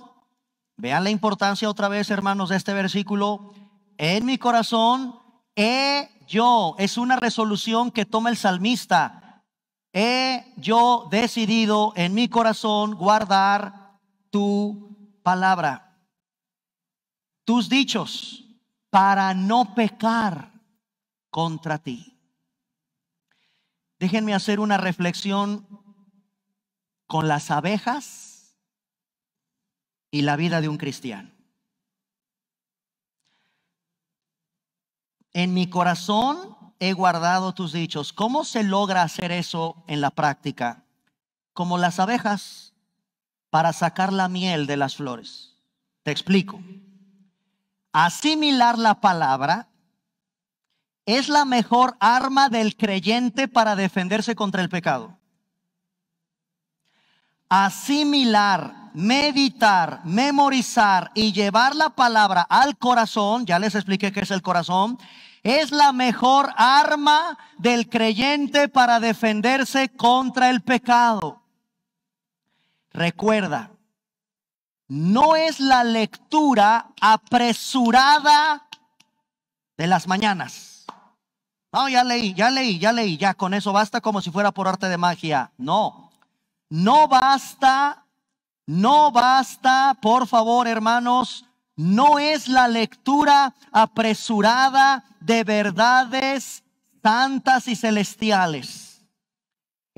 vean la importancia otra vez, hermanos, de este versículo, en mi corazón he yo, es una resolución que toma el salmista, he yo decidido en mi corazón guardar tu palabra, tus dichos, para no pecar contra ti. Déjenme hacer una reflexión con las abejas y la vida de un cristiano. En mi corazón he guardado tus dichos. ¿Cómo se logra hacer eso en la práctica? Como las abejas para sacar la miel de las flores. Te explico. Asimilar la palabra es la mejor arma del creyente para defenderse contra el pecado. Asimilar, meditar, memorizar y llevar la palabra al corazón, ya les expliqué qué es el corazón, es la mejor arma del creyente para defenderse contra el pecado. Recuerda, no es la lectura apresurada de las mañanas. No, ya leí, ya leí, ya leí, ya con eso basta como si fuera por arte de magia. No, no basta, no basta, por favor hermanos, no es la lectura apresurada de verdades santas y celestiales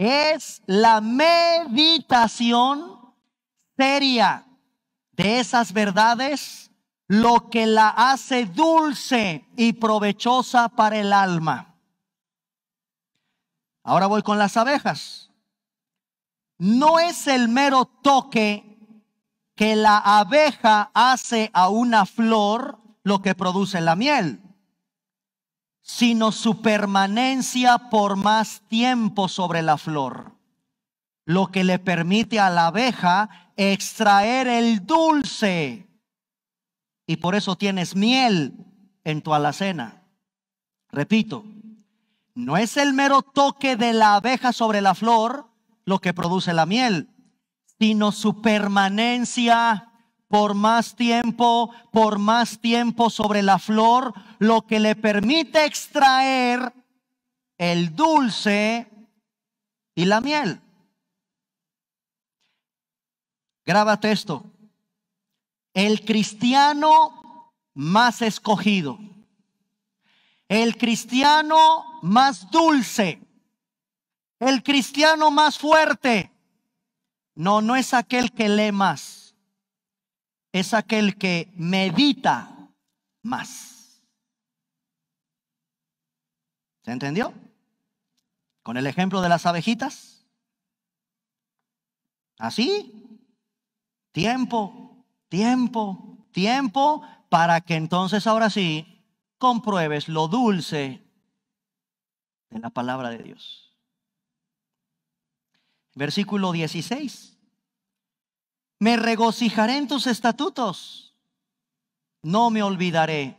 es la meditación seria de esas verdades lo que la hace dulce y provechosa para el alma. Ahora voy con las abejas. No es el mero toque que la abeja hace a una flor lo que produce la miel sino su permanencia por más tiempo sobre la flor, lo que le permite a la abeja extraer el dulce. Y por eso tienes miel en tu alacena. Repito, no es el mero toque de la abeja sobre la flor lo que produce la miel, sino su permanencia por más tiempo, por más tiempo sobre la flor, lo que le permite extraer el dulce y la miel. Grábate esto. El cristiano más escogido. El cristiano más dulce. El cristiano más fuerte. No, no es aquel que lee más. Es aquel que medita más. ¿Se entendió? Con el ejemplo de las abejitas. Así. Tiempo, tiempo, tiempo para que entonces ahora sí compruebes lo dulce de la palabra de Dios. Versículo 16. Me regocijaré en tus estatutos. No me olvidaré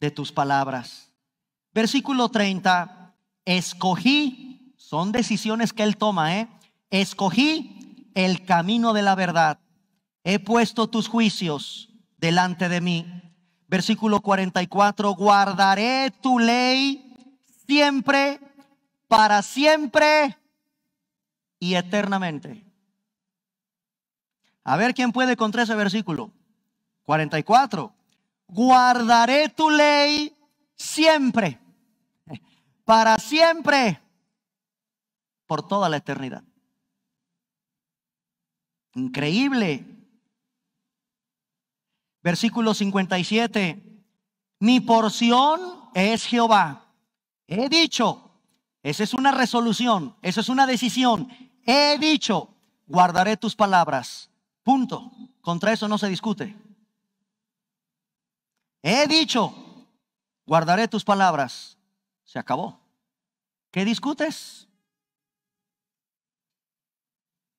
de tus palabras. Versículo 30, escogí, son decisiones que él toma, ¿eh? Escogí el camino de la verdad. He puesto tus juicios delante de mí. Versículo 44, guardaré tu ley siempre, para siempre y eternamente. A ver quién puede contra ese versículo. 44. Guardaré tu ley siempre para siempre, por toda la eternidad. Increíble. Versículo 57. Mi porción es Jehová. He dicho, esa es una resolución, esa es una decisión. He dicho, guardaré tus palabras. Punto. Contra eso no se discute. He dicho, guardaré tus palabras. Se acabó. ¿Qué discutes?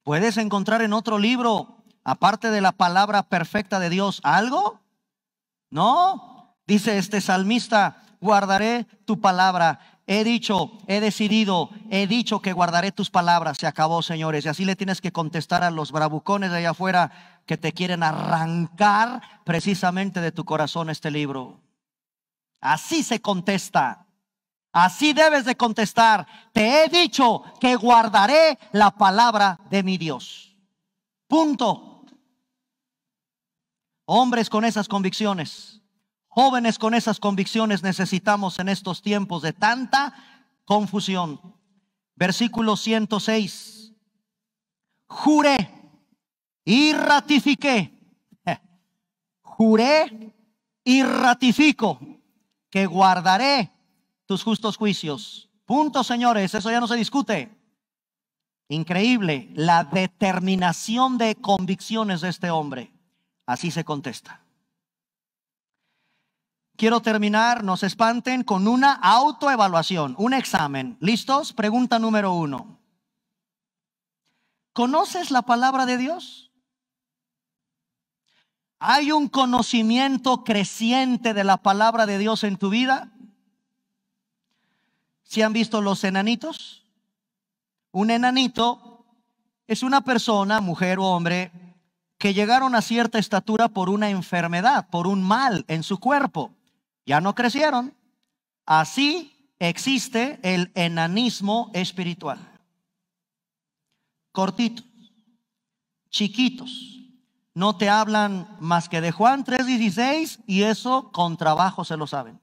¿Puedes encontrar en otro libro, aparte de la palabra perfecta de Dios, algo? No, dice este salmista, guardaré tu palabra. He dicho, he decidido, he dicho que guardaré tus palabras. Se acabó, señores. Y así le tienes que contestar a los bravucones de allá afuera que te quieren arrancar precisamente de tu corazón este libro. Así se contesta. Así debes de contestar, te he dicho que guardaré la palabra de mi Dios. Punto. Hombres con esas convicciones, jóvenes con esas convicciones necesitamos en estos tiempos de tanta confusión. Versículo 106. Juré y ratifiqué. Juré y ratifico que guardaré tus justos juicios. Punto, señores, eso ya no se discute. Increíble la determinación de convicciones de este hombre. Así se contesta. Quiero terminar, no se espanten, con una autoevaluación, un examen. ¿Listos? Pregunta número uno. ¿Conoces la palabra de Dios? ¿Hay un conocimiento creciente de la palabra de Dios en tu vida? ¿Si han visto los enanitos? Un enanito es una persona, mujer o hombre, que llegaron a cierta estatura por una enfermedad, por un mal en su cuerpo. Ya no crecieron. Así existe el enanismo espiritual. Cortitos, chiquitos, no te hablan más que de Juan 3:16 y eso con trabajo se lo saben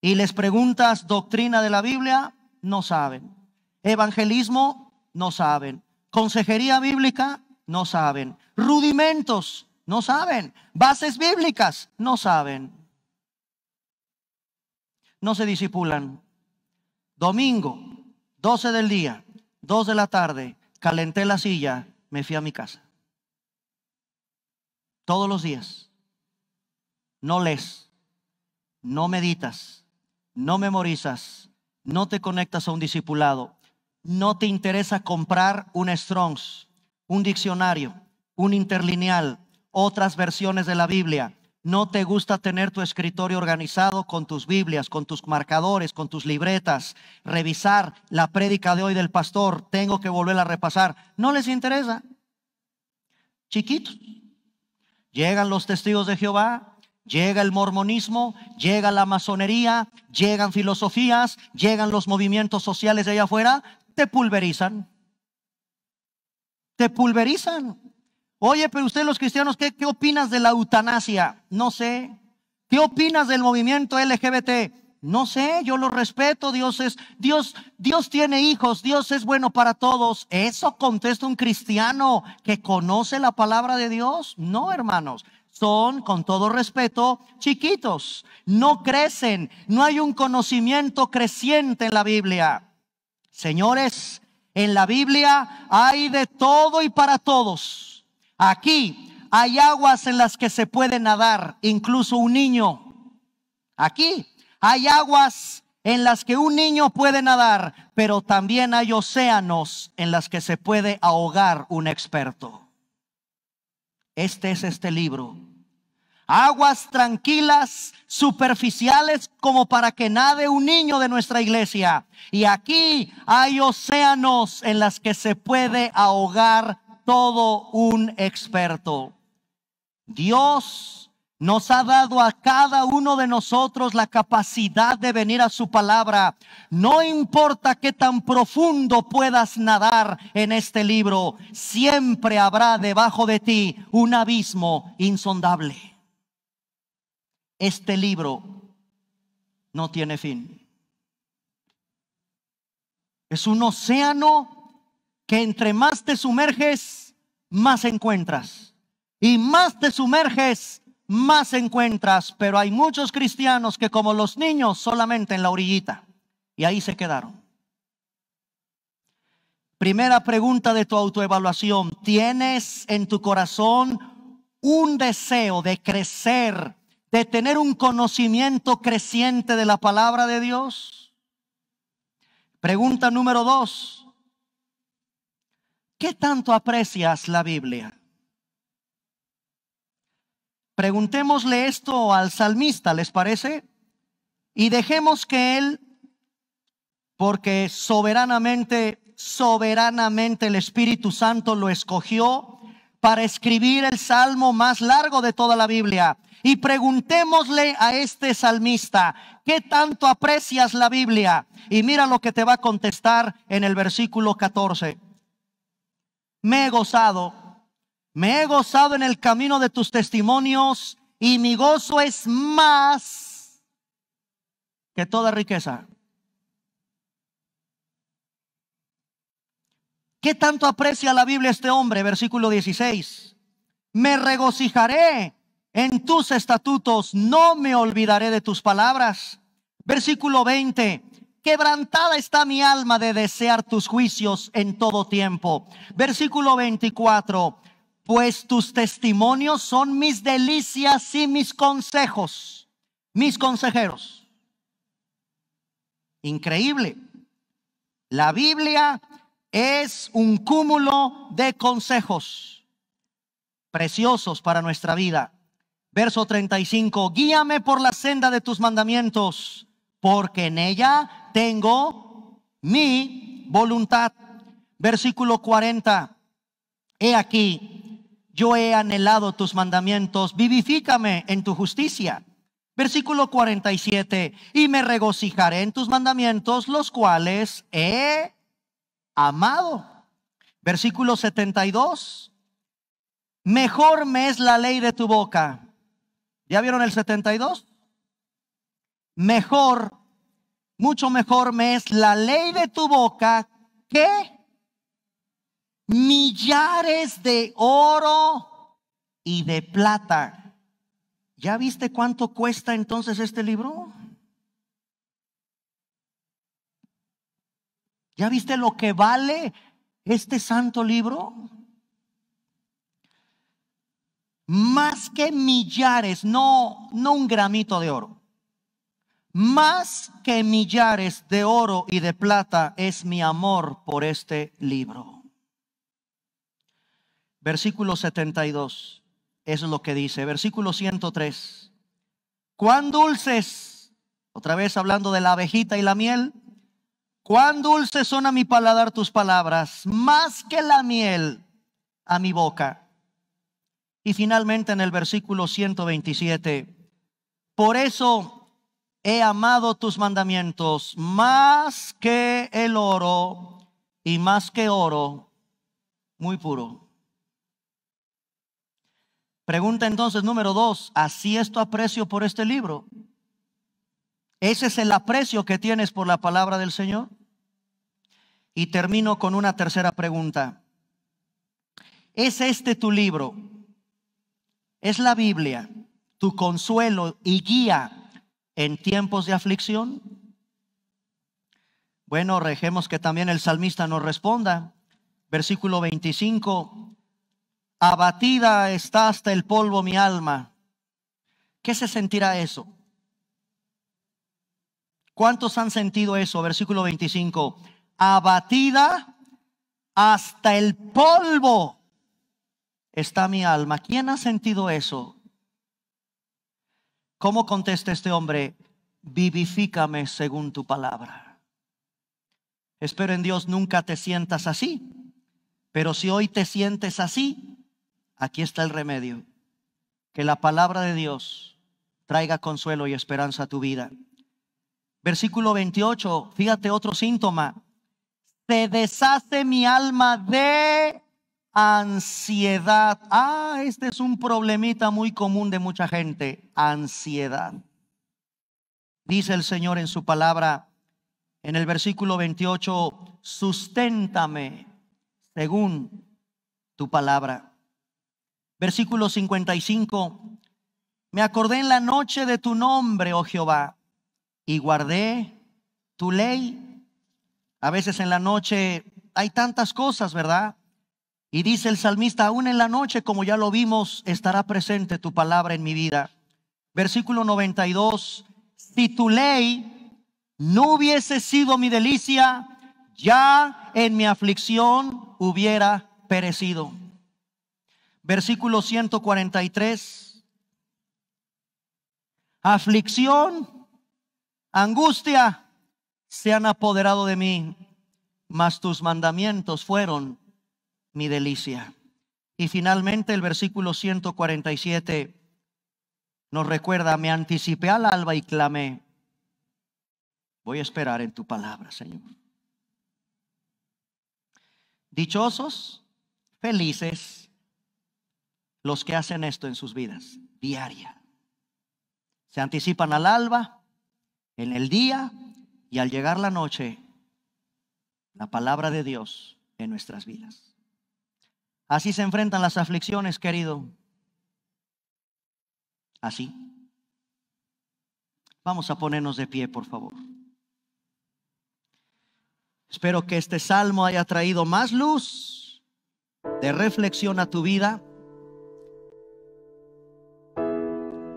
y les preguntas doctrina de la Biblia, no saben. Evangelismo, no saben. Consejería bíblica, no saben. Rudimentos, no saben. Bases bíblicas, no saben. No se disipulan. Domingo, 12 del día, 2 de la tarde, calenté la silla, me fui a mi casa. Todos los días. No lees, no meditas, no memorizas, no te conectas a un discipulado, no te interesa comprar un Strongs, un diccionario, un interlineal, otras versiones de la Biblia, no te gusta tener tu escritorio organizado con tus Biblias, con tus marcadores, con tus libretas, revisar la prédica de hoy del pastor, tengo que volver a repasar, no les interesa. Chiquitos. Llegan los testigos de Jehová, Llega el mormonismo, llega la masonería, llegan filosofías, llegan los movimientos sociales de allá afuera, te pulverizan. Te pulverizan. Oye, pero usted los cristianos, ¿qué, qué opinas de la eutanasia? No sé. ¿Qué opinas del movimiento LGBT? No sé, yo lo respeto, Dios Dios, Dios tiene hijos, Dios es bueno para todos. Eso contesta un cristiano que conoce la palabra de Dios. No, hermanos, son, con todo respeto, chiquitos, no crecen, no hay un conocimiento creciente en la Biblia. Señores, en la Biblia hay de todo y para todos. Aquí hay aguas en las que se puede nadar, incluso un niño. Aquí hay aguas en las que un niño puede nadar, pero también hay océanos en las que se puede ahogar un experto. Este es este libro aguas tranquilas, superficiales, como para que nade un niño de nuestra iglesia. Y aquí hay océanos en las que se puede ahogar todo un experto. Dios nos ha dado a cada uno de nosotros la capacidad de venir a su palabra. No importa qué tan profundo puedas nadar en este libro, siempre habrá debajo de ti un abismo insondable este libro no tiene fin. Es un océano que entre más te sumerges, más encuentras. Y más te sumerges, más encuentras. Pero hay muchos cristianos que como los niños solamente en la orillita. Y ahí se quedaron. Primera pregunta de tu autoevaluación. ¿Tienes en tu corazón un deseo de crecer de tener un conocimiento creciente de la palabra de Dios? Pregunta número dos. ¿Qué tanto aprecias la Biblia? Preguntémosle esto al salmista, ¿les parece? Y dejemos que él, porque soberanamente, soberanamente el Espíritu Santo lo escogió para escribir el salmo más largo de toda la Biblia y preguntémosle a este salmista, ¿qué tanto aprecias la Biblia? Y mira lo que te va a contestar en el versículo 14. Me he gozado, me he gozado en el camino de tus testimonios y mi gozo es más que toda riqueza. ¿Qué tanto aprecia la Biblia este hombre? Versículo 16. Me regocijaré en tus estatutos no me olvidaré de tus palabras. Versículo 20. Quebrantada está mi alma de desear tus juicios en todo tiempo. Versículo 24. Pues tus testimonios son mis delicias y mis consejos, mis consejeros. Increíble. La Biblia es un cúmulo de consejos preciosos para nuestra vida. Verso 35, guíame por la senda de tus mandamientos, porque en ella tengo mi voluntad. Versículo 40, he aquí, yo he anhelado tus mandamientos, vivifícame en tu justicia. Versículo 47, y me regocijaré en tus mandamientos, los cuales he amado. Versículo 72, mejor me es la ley de tu boca ¿Ya vieron el 72? Mejor, mucho mejor me es la ley de tu boca que millares de oro y de plata. ¿Ya viste cuánto cuesta entonces este libro? ¿Ya viste lo que vale este santo libro? más que millares, no, no un gramito de oro, más que millares de oro y de plata es mi amor por este libro. Versículo 72 es lo que dice. Versículo 103. Cuán dulces, otra vez hablando de la abejita y la miel, cuán dulces son a mi paladar tus palabras, más que la miel a mi boca. Y finalmente en el versículo 127, por eso he amado tus mandamientos más que el oro y más que oro muy puro. Pregunta entonces número dos, ¿así es tu aprecio por este libro? ¿Ese es el aprecio que tienes por la palabra del Señor? Y termino con una tercera pregunta. ¿Es este tu libro? ¿Es la Biblia tu consuelo y guía en tiempos de aflicción? Bueno, rejemos que también el salmista nos responda. Versículo 25, abatida está hasta el polvo mi alma. ¿Qué se sentirá eso? ¿Cuántos han sentido eso? Versículo 25, abatida hasta el polvo está mi alma. ¿Quién ha sentido eso? ¿Cómo contesta este hombre? Vivifícame según tu palabra. Espero en Dios nunca te sientas así, pero si hoy te sientes así, aquí está el remedio. Que la palabra de Dios traiga consuelo y esperanza a tu vida. Versículo 28, fíjate otro síntoma. Se deshace mi alma de ansiedad. Ah, este es un problemita muy común de mucha gente, ansiedad. Dice el Señor en su palabra, en el versículo 28, susténtame según tu palabra. Versículo 55, me acordé en la noche de tu nombre, oh Jehová, y guardé tu ley. A veces en la noche hay tantas cosas, ¿verdad? Y dice el salmista, aún en la noche, como ya lo vimos, estará presente tu palabra en mi vida. Versículo 92, si tu ley no hubiese sido mi delicia, ya en mi aflicción hubiera perecido. Versículo 143, aflicción, angustia se han apoderado de mí, mas tus mandamientos fueron mi delicia. Y finalmente el versículo 147 nos recuerda, me anticipé al alba y clamé, voy a esperar en tu palabra, Señor. Dichosos, felices, los que hacen esto en sus vidas, diaria. Se anticipan al alba, en el día y al llegar la noche, la palabra de Dios en nuestras vidas. Así se enfrentan las aflicciones, querido. Así. Vamos a ponernos de pie, por favor. Espero que este salmo haya traído más luz de reflexión a tu vida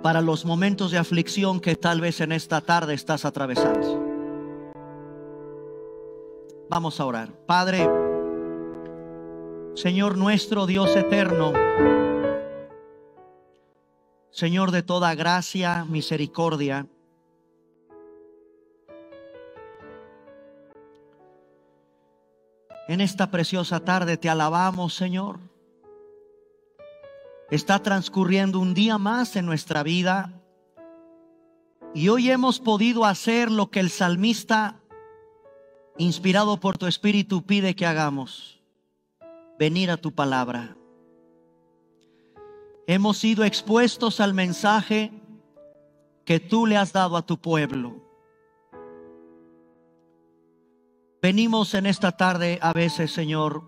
para los momentos de aflicción que tal vez en esta tarde estás atravesando. Vamos a orar. Padre, Señor nuestro Dios eterno, Señor de toda gracia, misericordia, en esta preciosa tarde te alabamos, Señor. Está transcurriendo un día más en nuestra vida y hoy hemos podido hacer lo que el salmista, inspirado por tu Espíritu, pide que hagamos venir a tu palabra. Hemos sido expuestos al mensaje que tú le has dado a tu pueblo. Venimos en esta tarde a veces, Señor,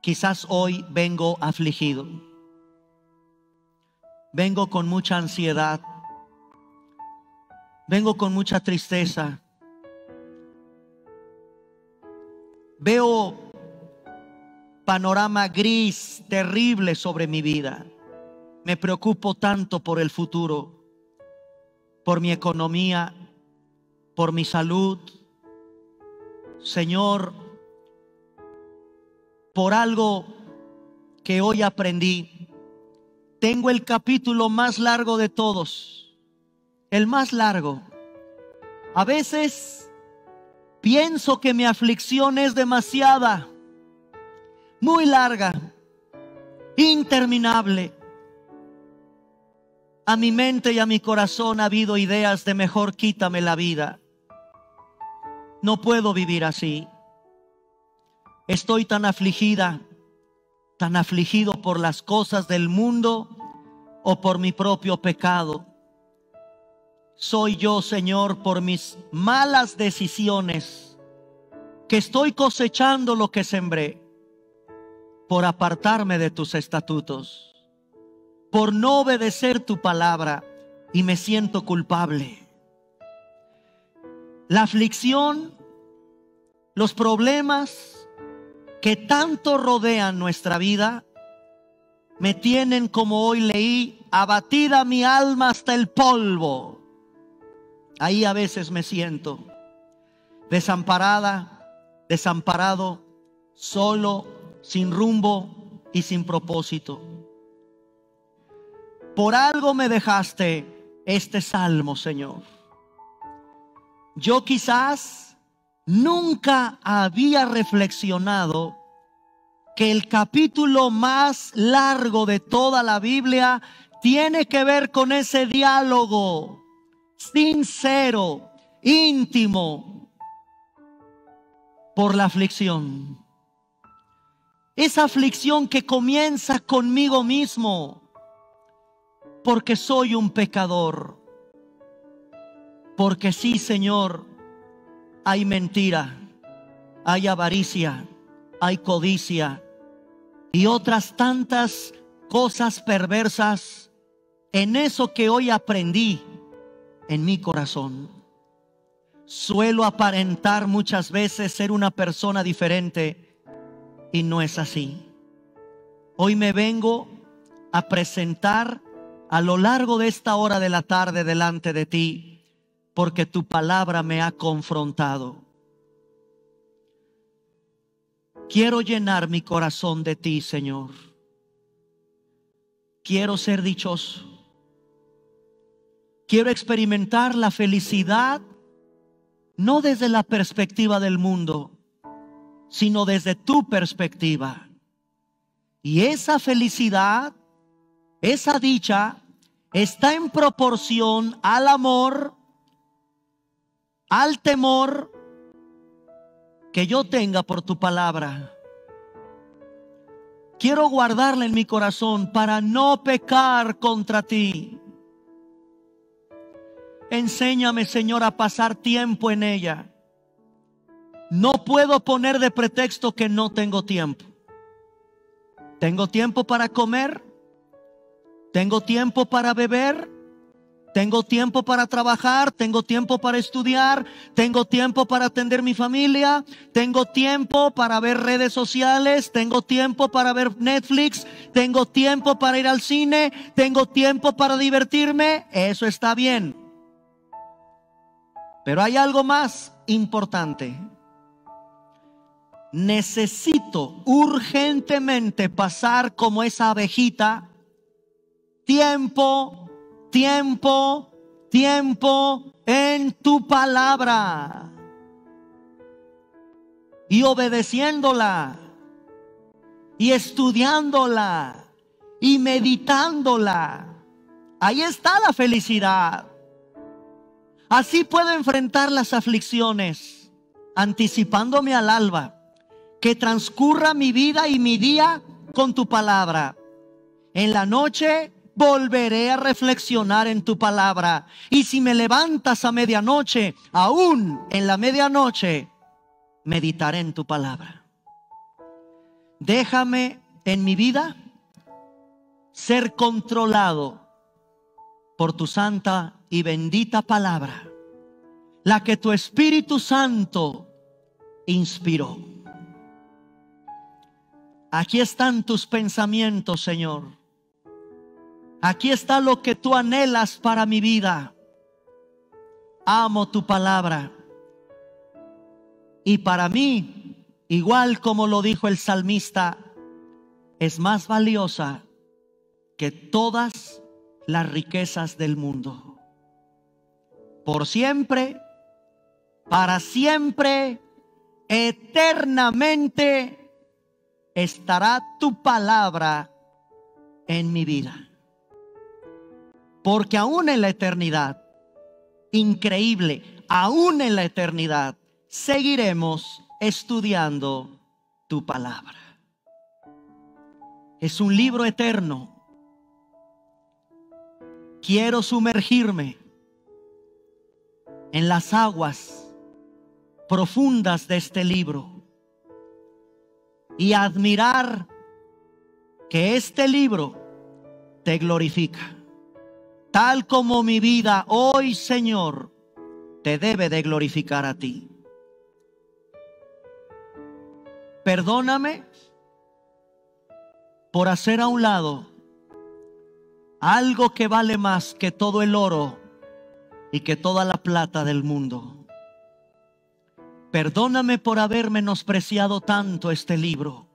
quizás hoy vengo afligido, vengo con mucha ansiedad, vengo con mucha tristeza. Veo panorama gris, terrible sobre mi vida. Me preocupo tanto por el futuro, por mi economía, por mi salud. Señor, por algo que hoy aprendí, tengo el capítulo más largo de todos, el más largo. A veces pienso que mi aflicción es demasiada muy larga, interminable. A mi mente y a mi corazón ha habido ideas de mejor quítame la vida. No puedo vivir así. Estoy tan afligida, tan afligido por las cosas del mundo o por mi propio pecado. Soy yo, Señor, por mis malas decisiones, que estoy cosechando lo que sembré por apartarme de tus estatutos, por no obedecer tu palabra y me siento culpable. La aflicción, los problemas que tanto rodean nuestra vida, me tienen, como hoy leí, abatida mi alma hasta el polvo. Ahí a veces me siento desamparada, desamparado, solo sin rumbo y sin propósito. Por algo me dejaste este salmo, Señor. Yo quizás nunca había reflexionado que el capítulo más largo de toda la Biblia tiene que ver con ese diálogo sincero, íntimo, por la aflicción. Esa aflicción que comienza conmigo mismo, porque soy un pecador. Porque sí, Señor, hay mentira, hay avaricia, hay codicia y otras tantas cosas perversas en eso que hoy aprendí en mi corazón. Suelo aparentar muchas veces ser una persona diferente y no es así. Hoy me vengo a presentar a lo largo de esta hora de la tarde delante de ti, porque tu palabra me ha confrontado. Quiero llenar mi corazón de ti, Señor. Quiero ser dichoso. Quiero experimentar la felicidad no desde la perspectiva del mundo, sino desde tu perspectiva. Y esa felicidad, esa dicha, está en proporción al amor, al temor que yo tenga por tu palabra. Quiero guardarla en mi corazón para no pecar contra ti. Enséñame, Señor, a pasar tiempo en ella no puedo poner de pretexto que no tengo tiempo. Tengo tiempo para comer, tengo tiempo para beber, tengo tiempo para trabajar, tengo tiempo para estudiar, tengo tiempo para atender mi familia, tengo tiempo para ver redes sociales, tengo tiempo para ver Netflix, tengo tiempo para ir al cine, tengo tiempo para divertirme, eso está bien. Pero hay algo más importante necesito urgentemente pasar como esa abejita. Tiempo, tiempo, tiempo en tu palabra. Y obedeciéndola. Y estudiándola. Y meditándola. Ahí está la felicidad. Así puedo enfrentar las aflicciones, anticipándome al alba que transcurra mi vida y mi día con tu palabra. En la noche volveré a reflexionar en tu palabra. Y si me levantas a medianoche, aún en la medianoche, meditaré en tu palabra. Déjame en mi vida ser controlado por tu santa y bendita palabra, la que tu Espíritu Santo inspiró. Aquí están tus pensamientos, Señor. Aquí está lo que tú anhelas para mi vida. Amo tu palabra. Y para mí, igual como lo dijo el salmista, es más valiosa que todas las riquezas del mundo. Por siempre, para siempre, eternamente estará tu palabra en mi vida. Porque aún en la eternidad, increíble, aún en la eternidad, seguiremos estudiando tu palabra. Es un libro eterno. Quiero sumergirme en las aguas profundas de este libro y admirar que este libro te glorifica, tal como mi vida hoy, Señor, te debe de glorificar a ti. Perdóname por hacer a un lado algo que vale más que todo el oro y que toda la plata del mundo. Perdóname por haber menospreciado tanto este libro.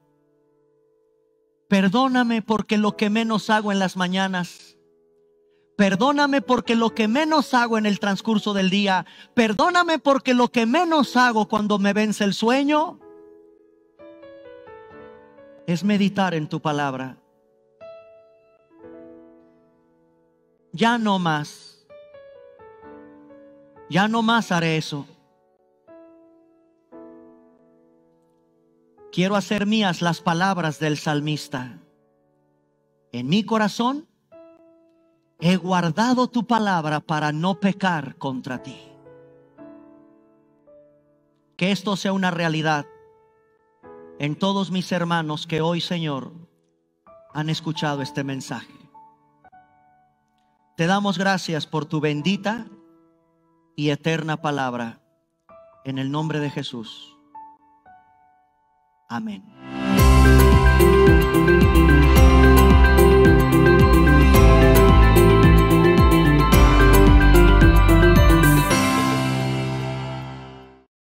Perdóname porque lo que menos hago en las mañanas. Perdóname porque lo que menos hago en el transcurso del día. Perdóname porque lo que menos hago cuando me vence el sueño es meditar en tu palabra. Ya no más. Ya no más haré eso. quiero hacer mías las palabras del salmista. En mi corazón he guardado tu palabra para no pecar contra ti. Que esto sea una realidad en todos mis hermanos que hoy, Señor, han escuchado este mensaje. Te damos gracias por tu bendita y eterna palabra. En el nombre de Jesús. Amin.